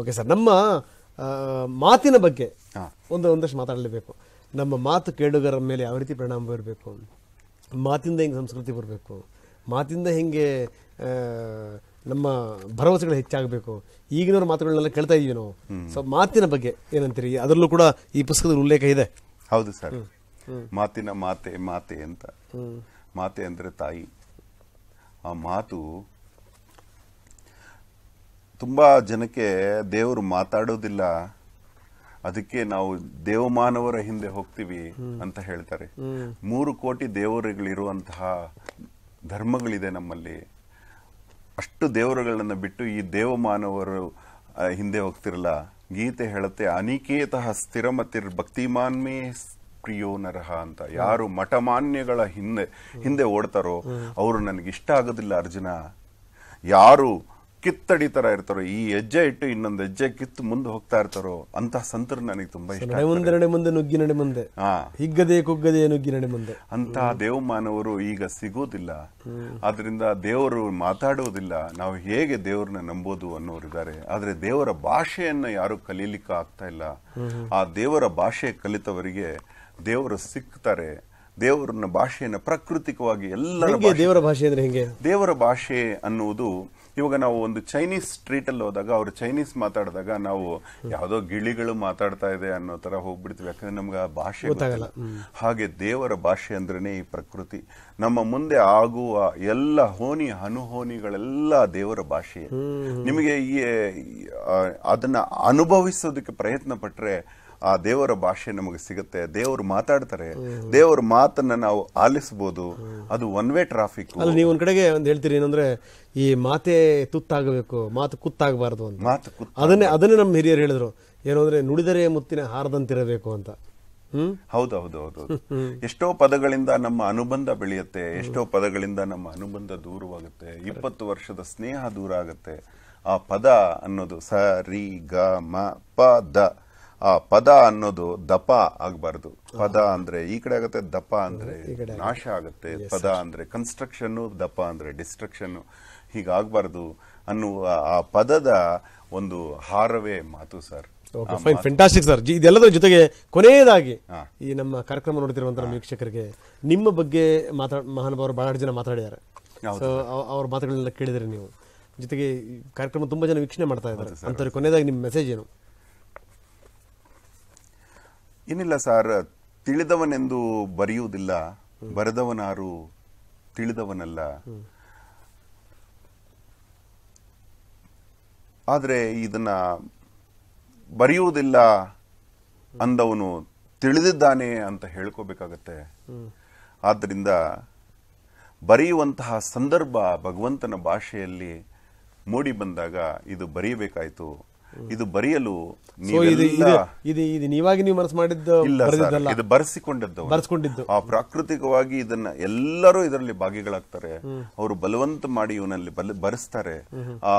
ಓಕೆ ಸರ್ ನಮ್ಮ ಮಾತಿನ ಬಗ್ಗೆ ಒಂದು ಒಂದಷ್ಟು ಮಾತಾಡಲೇಬೇಕು ನಮ್ಮ ಮಾತು ಕೇಳುಗರ ಮೇಲೆ ಯಾವ ರೀತಿ ಪರಿಣಾಮ ಬೀರಬೇಕು ಮಾತಿಂದ ಹೆಂಗೆ ಸಂಸ್ಕೃತಿ ಬರಬೇಕು ಮಾತಿಂದ ಹೆಂಗೆ ನಮ್ಮ ಭರವಸೆಗಳು ಹೆಚ್ಚಾಗಬೇಕು ಈಗಿನವ್ರ ಮಾತುಗಳನ್ನೆಲ್ಲ ಕೇಳ್ತಾ ಇದೀವಿ ನಾವು ಸೊ ಮಾತಿನ ಬಗ್ಗೆ ಏನಂತೀರಿ ಅದರಲ್ಲೂ ಕೂಡ ಈ ಪುಸ್ತಕದ ಉಲ್ಲೇಖ ಇದೆ ಹೌದು ಸರ್ ಮಾತಿನ ಮಾತೆ ಮಾತೆ ಅಂತ ಮಾತೆ ಅಂದರೆ ತಾಯಿ ಆ ಮಾತು ತುಂಬ ಜನಕ್ಕೆ ದೇವರು ಮಾತಾಡೋದಿಲ್ಲ ಅದಕ್ಕೆ ನಾವು ದೇವಮಾನವರ ಹಿಂದೆ ಹೋಗ್ತೀವಿ ಅಂತ ಹೇಳ್ತಾರೆ ಮೂರು ಕೋಟಿ ದೇವರುಗಳಿರುವಂತಹ ಧರ್ಮಗಳಿದೆ ನಮ್ಮಲ್ಲಿ ಅಷ್ಟು ದೇವರುಗಳನ್ನು ಬಿಟ್ಟು ಈ ದೇವಮಾನವರು ಹಿಂದೆ ಹೋಗ್ತಿರಲ್ಲ ಗೀತೆ ಹೇಳುತ್ತೆ ಸ್ಥಿರ ಸ್ಥಿರಮತಿರ್ ಭಕ್ತಿಮಾನ್ಮೇ ಪ್ರಿಯೋ ನರಹ ಅಂತ ಯಾರು ಮಠಮಾನ್ಯಗಳ ಹಿಂದೆ ಹಿಂದೆ ಓಡ್ತಾರೋ ಅವರು ನನಗಿಷ್ಟ ಆಗೋದಿಲ್ಲ ಅರ್ಜುನ ಯಾರು ಕಿತ್ತಡಿ ತರ ಇರ್ತಾರೋ ಈ ಹೆಜ್ಜೆ ಇಟ್ಟು ಇನ್ನೊಂದು ಹೆಜ್ಜೆ ಕಿತ್ತು ಮುಂದೆ ಹೋಗ್ತಾ ಇರ್ತಾರೋ ಅಂತ ಸಂತರು ನನಗೆ ತುಂಬಾ ಇಷ್ಟ ಮುಂದೆ ಮುಂದೆ ನುಗ್ಗಿ ನಡೆ ಮುಂದೆ ಹಿಗ್ಗದೆ ಕುಗ್ಗದೆ ನುಗ್ಗಿ ನಡೆ ಮುಂದೆ ಅಂತ ದೇವಮಾನವರು ಈಗ ಸಿಗೋದಿಲ್ಲ ಆದ್ರಿಂದ ದೇವರು ಮಾತಾಡುವುದಿಲ್ಲ ನಾವು ಹೇಗೆ ದೇವ್ರನ್ನ ನಂಬೋದು ಅನ್ನೋರು ಇದ್ದಾರೆ ಆದ್ರೆ ದೇವರ ಭಾಷೆಯನ್ನ ಯಾರು ಕಲೀಲಿಕ್ಕೆ ಆಗ್ತಾ ಇಲ್ಲ ಆ ದೇವರ ಭಾಷೆ ಕಲಿತವರಿಗೆ ದೇವರು ಸಿಕ್ತಾರೆ ದೇವರನ್ನ ಭಾಷೆಯನ್ನ ಪ್ರಾಕೃತಿಕವಾಗಿ ಎಲ್ಲ ದೇವರ ಭಾಷೆ ಅಂದ್ರೆ ಹೆಂಗೆ ದೇವರ ಭಾಷೆ ಅನ್ನುವುದು ಇವಾಗ ನಾವು ಒಂದು ಚೈನೀಸ್ ಸ್ಟ್ರೀಟಲ್ಲಿ ಹೋದಾಗ ಅವರು ಚೈನೀಸ್ ಮಾತಾಡಿದಾಗ ನಾವು ಯಾವುದೋ ಗಿಳಿಗಳು ಮಾತಾಡ್ತಾ ಇದೆ ಅನ್ನೋ ತರ ಹೋಗ್ಬಿಡ್ತೀವಿ ಯಾಕಂದ್ರೆ ನಮ್ಗೆ ಆ ಭಾಷೆ ಗೊತ್ತಾಗಲ್ಲ ಹಾಗೆ ದೇವರ ಭಾಷೆ ಅಂದ್ರೇನೆ ಈ ಪ್ರಕೃತಿ ನಮ್ಮ ಮುಂದೆ ಆಗುವ ಎಲ್ಲ ಹೋನಿ ಅನುಹೋನಿಗಳೆಲ್ಲ ದೇವರ ಭಾಷೆ ನಿಮಗೆ ಈ ಅದನ್ನ ಅನುಭವಿಸೋದಕ್ಕೆ ಪ್ರಯತ್ನ ಪಟ್ಟರೆ ಆ ದೇವರ ಭಾಷೆ ನಮಗೆ ಸಿಗುತ್ತೆ ದೇವರು ಮಾತಾಡ್ತಾರೆ ದೇವರ ಮಾತನ್ನ ನಾವು ಆಲಿಸಬಹುದು ಅದು ಒನ್ ವೇ ಟ್ರಾಫಿಕ್ ಅಲ್ಲಿ ನೀವು ಒಂದ್ ಕಡೆಗೆ ಒಂದು ಹೇಳ್ತೀರಿ ಏನಂದ್ರೆ ಈ ಮಾತೆ ತುತ್ತಾಗಬೇಕು ಮಾತು ಕುತ್ತಾಗಬಾರದು ಅಂತ ಮಾತು ಅದನ್ನೇ ಅದನ್ನೇ ನಮ್ಮ ಹಿರಿಯರು ಹೇಳಿದ್ರು ಏನು ಅಂದ್ರೆ ನುಡಿದರೆ ಮುತ್ತಿನ ಹಾರದಂತಿರಬೇಕು ಅಂತ ಹೌದು ಹೌದು ಹೌದು ಎಷ್ಟೋ ಪದಗಳಿಂದ ನಮ್ಮ ಅನುಬಂಧ ಬೆಳೆಯುತ್ತೆ ಎಷ್ಟೋ ಪದಗಳಿಂದ ನಮ್ಮ ಅನುಬಂಧ ದೂರವಾಗುತ್ತೆ ಇಪ್ಪತ್ತು ವರ್ಷದ ಸ್ನೇಹ ದೂರ ಆಗುತ್ತೆ ಆ ಪದ ಅನ್ನೋದು ಸ ರಿ ಗ ಮ ಪ ದ ಆ ಪದ ಅನ್ನೋದು ದಪ ಆಗಬಾರ್ದು ಪದ ಅಂದ್ರೆ ಈ ಕಡೆ ಆಗುತ್ತೆ ದಪ ಅಂದ್ರೆ ನಾಶ ಆಗುತ್ತೆ ಪದ ಅಂದ್ರೆ ಕನ್ಸ್ಟ್ರಕ್ಷನ್ ದಪ ಅಂದ್ರೆ ಡಿಸ್ಟ್ರಕ್ಷನ್ ಹೀಗಾಗಬಾರ್ದು ಅನ್ನುವ ಆ ಪದದ ಒಂದು ಹಾರವೇ ಮಾತು ಸರ್ ಫೈನ್ ಫೆಂಟಾಸ್ಟಿಕ್ ಸರ್ ಇದೆಲ್ಲದರ ಜೊತೆಗೆ ಕೊನೆಯದಾಗಿ ಈ ನಮ್ಮ ಕಾರ್ಯಕ್ರಮ ನೋಡ್ತಿರುವಂತಹ ವೀಕ್ಷಕರಿಗೆ ನಿಮ್ಮ ಬಗ್ಗೆ ಮಾತಾಡ ಮಹಾನುಭಾವರು ಬಹಳ ಜನ ಮಾತಾಡಿದ್ದಾರೆ ಅವ್ರ ಮಾತುಗಳನ್ನೆಲ್ಲ ಕೇಳಿದ್ರೆ ನೀವು ಜೊತೆಗೆ ಕಾರ್ಯಕ್ರಮ ತುಂಬಾ ಜನ ವೀಕ್ಷಣೆ ಮಾಡ್ತಾ ಇದ್ದಾರೆ ಅಂತವ್ರಿಗೆ ಕೊನೆಯದಾಗಿ ನಿಮ್ಮ ಮೆಸೇಜ್ ಏನು ಏನಿಲ್ಲ ಸರ್ ತಿಳಿದವನೆಂದು ಬರೆಯುವುದಿಲ್ಲ ಬರೆದವನಾರು ತಿಳಿದವನಲ್ಲ ಆದರೆ ಇದನ್ನ ಬರೆಯುವುದಿಲ್ಲ ಅಂದವನು ತಿಳಿದಿದ್ದಾನೆ ಅಂತ ಹೇಳ್ಕೋಬೇಕಾಗತ್ತೆ ಆದ್ದರಿಂದ ಬರೆಯುವಂತಹ ಸಂದರ್ಭ ಭಗವಂತನ ಭಾಷೆಯಲ್ಲಿ ಮೂಡಿ ಬಂದಾಗ ಇದು ಬರೆಯಬೇಕಾಯಿತು ಇದು ಬರೆಯಲು ಇದು ನೀವು ಮಾಡಿದ್ದು ಇದು ಆ ಪ್ರಾಕೃತಿಕವಾಗಿ ಇದನ್ನ ಎಲ್ಲರೂ ಇದರಲ್ಲಿ ಭಾಗಿಗಳಾಗ್ತಾರೆ ಅವರು ಬಲವಂತ ಮಾಡಿ ಇವನಲ್ಲಿ ಬರೆಸ್ತಾರೆ ಆ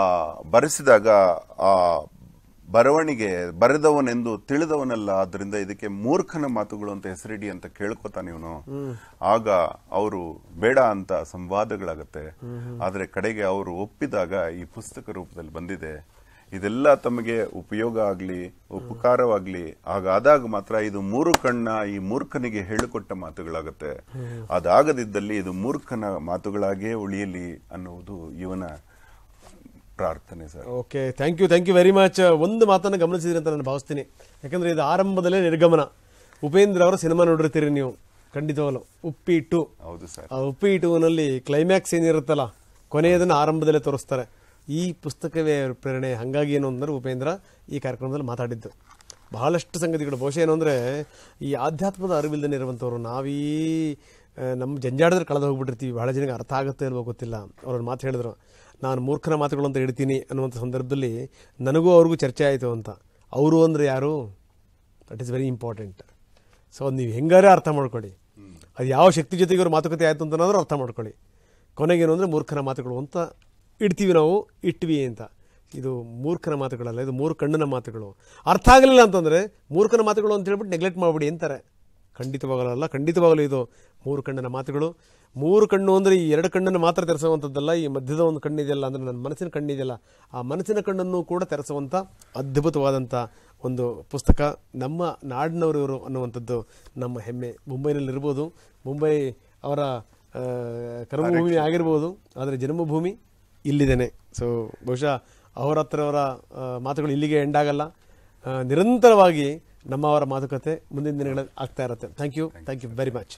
ಬರೆಸಿದಾಗ ಆ ಬರವಣಿಗೆ ಬರೆದವನೆಂದು ತಿಳಿದವನಲ್ಲ ಆದ್ರಿಂದ ಇದಕ್ಕೆ ಮೂರ್ಖನ ಮಾತುಗಳು ಅಂತ ಹೆಸರಿಡಿ ಅಂತ ಕೇಳ್ಕೊತಾನೆ ಇವನು ಆಗ ಅವರು ಬೇಡ ಅಂತ ಸಂವಾದಗಳಾಗತ್ತೆ ಆದರೆ ಕಡೆಗೆ ಅವರು ಒಪ್ಪಿದಾಗ ಈ ಪುಸ್ತಕ ರೂಪದಲ್ಲಿ ಬಂದಿದೆ ಇದೆಲ್ಲ ತಮಗೆ ಉಪಯೋಗ ಆಗಲಿ ಉಪಕಾರವಾಗಲಿ ಹಾಗಾದಾಗ ಮಾತ್ರ ಇದು ಮೂರು ಕಣ್ಣ ಈ ಮೂರ್ಖನಿಗೆ ಹೇಳಿಕೊಟ್ಟ ಮಾತುಗಳಾಗುತ್ತೆ ಅದಾಗದಿದ್ದಲ್ಲಿ ಇದು ಮೂರ್ಖನ ಮಾತುಗಳಾಗೇ ಉಳಿಯಲಿ ಅನ್ನುವುದು ಇವನ ಪ್ರಾರ್ಥನೆ sir okay thank you thank you very much ಒಂದು ಮಾತನ್ನು ಗಮನಿಸಿದ್ರಿ ಅಂತ ನಾನು ಭಾವಿಸ್ತೀನಿ ಯಾಕಂದ್ರೆ ಇದು ಆರಂಭದಲ್ಲೇ ನಿರ್ಗಮನ ಉಪೇಂದ್ರ ಅವರ ಸಿನಿಮಾ ನೋಡಿರ್ತೀರಿ ನೀವು ಖಂಡಿತವಲ್ಲ ಉಪ್ಪಿ ಟು ಹೌದು ಸರ್ ಆ ಉಪ್ಪಿ ಟೂನಲ್ಲಿ ಕ್ಲೈಮ್ಯಾಕ್ಸ್ ಏನಿರುತ್ತಲ್ಲ ಕೊನೆಯದನ್ನು ಆರಂಭದಲ್ಲೇ ತೋರಿಸ್ತಾರೆ ಈ ಪುಸ್ತಕವೇ ಪ್ರೇರಣೆ ಹಾಗಾಗಿ ಏನು ಅಂದರೆ ಉಪೇಂದ್ರ ಈ ಕಾರ್ಯಕ್ರಮದಲ್ಲಿ ಮಾತಾಡಿದ್ದು ಬಹಳಷ್ಟು ಸಂಗತಿಗಳು ಬಹುಶಃ ಏನು ಅಂದರೆ ಈ ಆಧ್ಯಾತ್ಮದ ಅರಿವಿಲ್ದನೇ ಇರುವಂಥವ್ರು ನಾವೀ ನಮ್ಮ ಜಂಜಾಡದ್ರೆ ಕಳೆದು ಹೋಗ್ಬಿಟ್ಟಿರ್ತೀವಿ ಬಹಳ ಜನಕ್ಕೆ ಅರ್ಥ ಆಗುತ್ತೆ ಅನ್ನೋ ಗೊತ್ತಿಲ್ಲ ಅವ್ರನ್ನ ಮಾತು ಹೇಳಿದ್ರು ನಾನು ಮೂರ್ಖನ ಮಾತುಗಳು ಅಂತ ಹೇಳ್ತೀನಿ ಅನ್ನುವಂಥ ಸಂದರ್ಭದಲ್ಲಿ ನನಗೂ ಅವ್ರಿಗೂ ಚರ್ಚೆ ಆಯಿತು ಅಂತ ಅವರು ಅಂದರೆ ಯಾರು that is very important so ಅದು ನೀವು ಹೆಂಗಾರೇ ಅರ್ಥ ಮಾಡ್ಕೊಳ್ಳಿ ಅದು ಯಾವ ಶಕ್ತಿ ಜೊತೆಗೆ ಅವ್ರ ಮಾತುಕತೆ ಆಯಿತು ಅಂತನಾದರೂ ಅರ್ಥ ಮಾಡ್ಕೊಳ್ಳಿ ಕೊನೆಗೇನು ಅಂದರೆ ಮೂರ್ಖನ ಮಾತುಗಳು ಅಂತ ಇಡ್ತೀವಿ ನಾವು ಇಟ್ವಿ ಅಂತ ಇದು ಮೂರ್ಖನ ಮಾತುಗಳಲ್ಲ ಇದು ಮೂರು ಕಣ್ಣಿನ ಮಾತುಗಳು ಅರ್ಥ ಆಗಲಿಲ್ಲ ಅಂತಂದರೆ ಮೂರ್ಖನ ಮಾತುಗಳು ಅಂತ ಹೇಳ್ಬಿಟ್ಟು ನೆಗ್ಲೆಕ್ಟ್ ಮಾಡಿಬಿಡಿ ಅಂತಾರೆ ಖಂಡಿತವಾಗಲಲ್ಲ ಖಂಡಿತವಾಗಲೂ ಇದು ಮೂರು ಕಣ್ಣಿನ ಮಾತುಗಳು ಮೂರು ಕಣ್ಣು ಅಂದರೆ ಈ ಎರಡು ಕಣ್ಣನ್ನು ಮಾತ್ರ ತೆರೆಸುವಂಥದ್ದಲ್ಲ ಈ ಮಧ್ಯದ ಒಂದು ಕಣ್ಣಿದೆಯಲ್ಲ ಅಂದರೆ ನನ್ನ ಮನಸ್ಸಿನ ಕಣ್ಣಿದೆಯಲ್ಲ ಆ ಮನಸ್ಸಿನ ಕಣ್ಣನ್ನು ಕೂಡ ತೆರೆಸುವಂಥ ಅದ್ಭುತವಾದಂಥ ಒಂದು ಪುಸ್ತಕ ನಮ್ಮ ನಾಡಿನವರು ಇವರು ಅನ್ನುವಂಥದ್ದು ನಮ್ಮ ಹೆಮ್ಮೆ ಮುಂಬೈನಲ್ಲಿರ್ಬೋದು ಮುಂಬೈ ಅವರ ಕರ್ಮಭೂಮಿ ಆಗಿರ್ಬೋದು ಆದರೆ ಜನ್ಮಭೂಮಿ ಇಲ್ಲಿದ್ದೇನೆ ಸೊ ಬಹುಶಃ ಅಹೋರಾತ್ರವರ ಮಾತುಗಳು ಇಲ್ಲಿಗೆ ಎಂಡ್ ಆಗಲ್ಲ ನಿರಂತರವಾಗಿ ನಮ್ಮವರ ಮಾತುಕತೆ ಮುಂದಿನ ದಿನಗಳಲ್ಲಿ ಆಗ್ತಾ ಇರುತ್ತೆ thank you thank you very much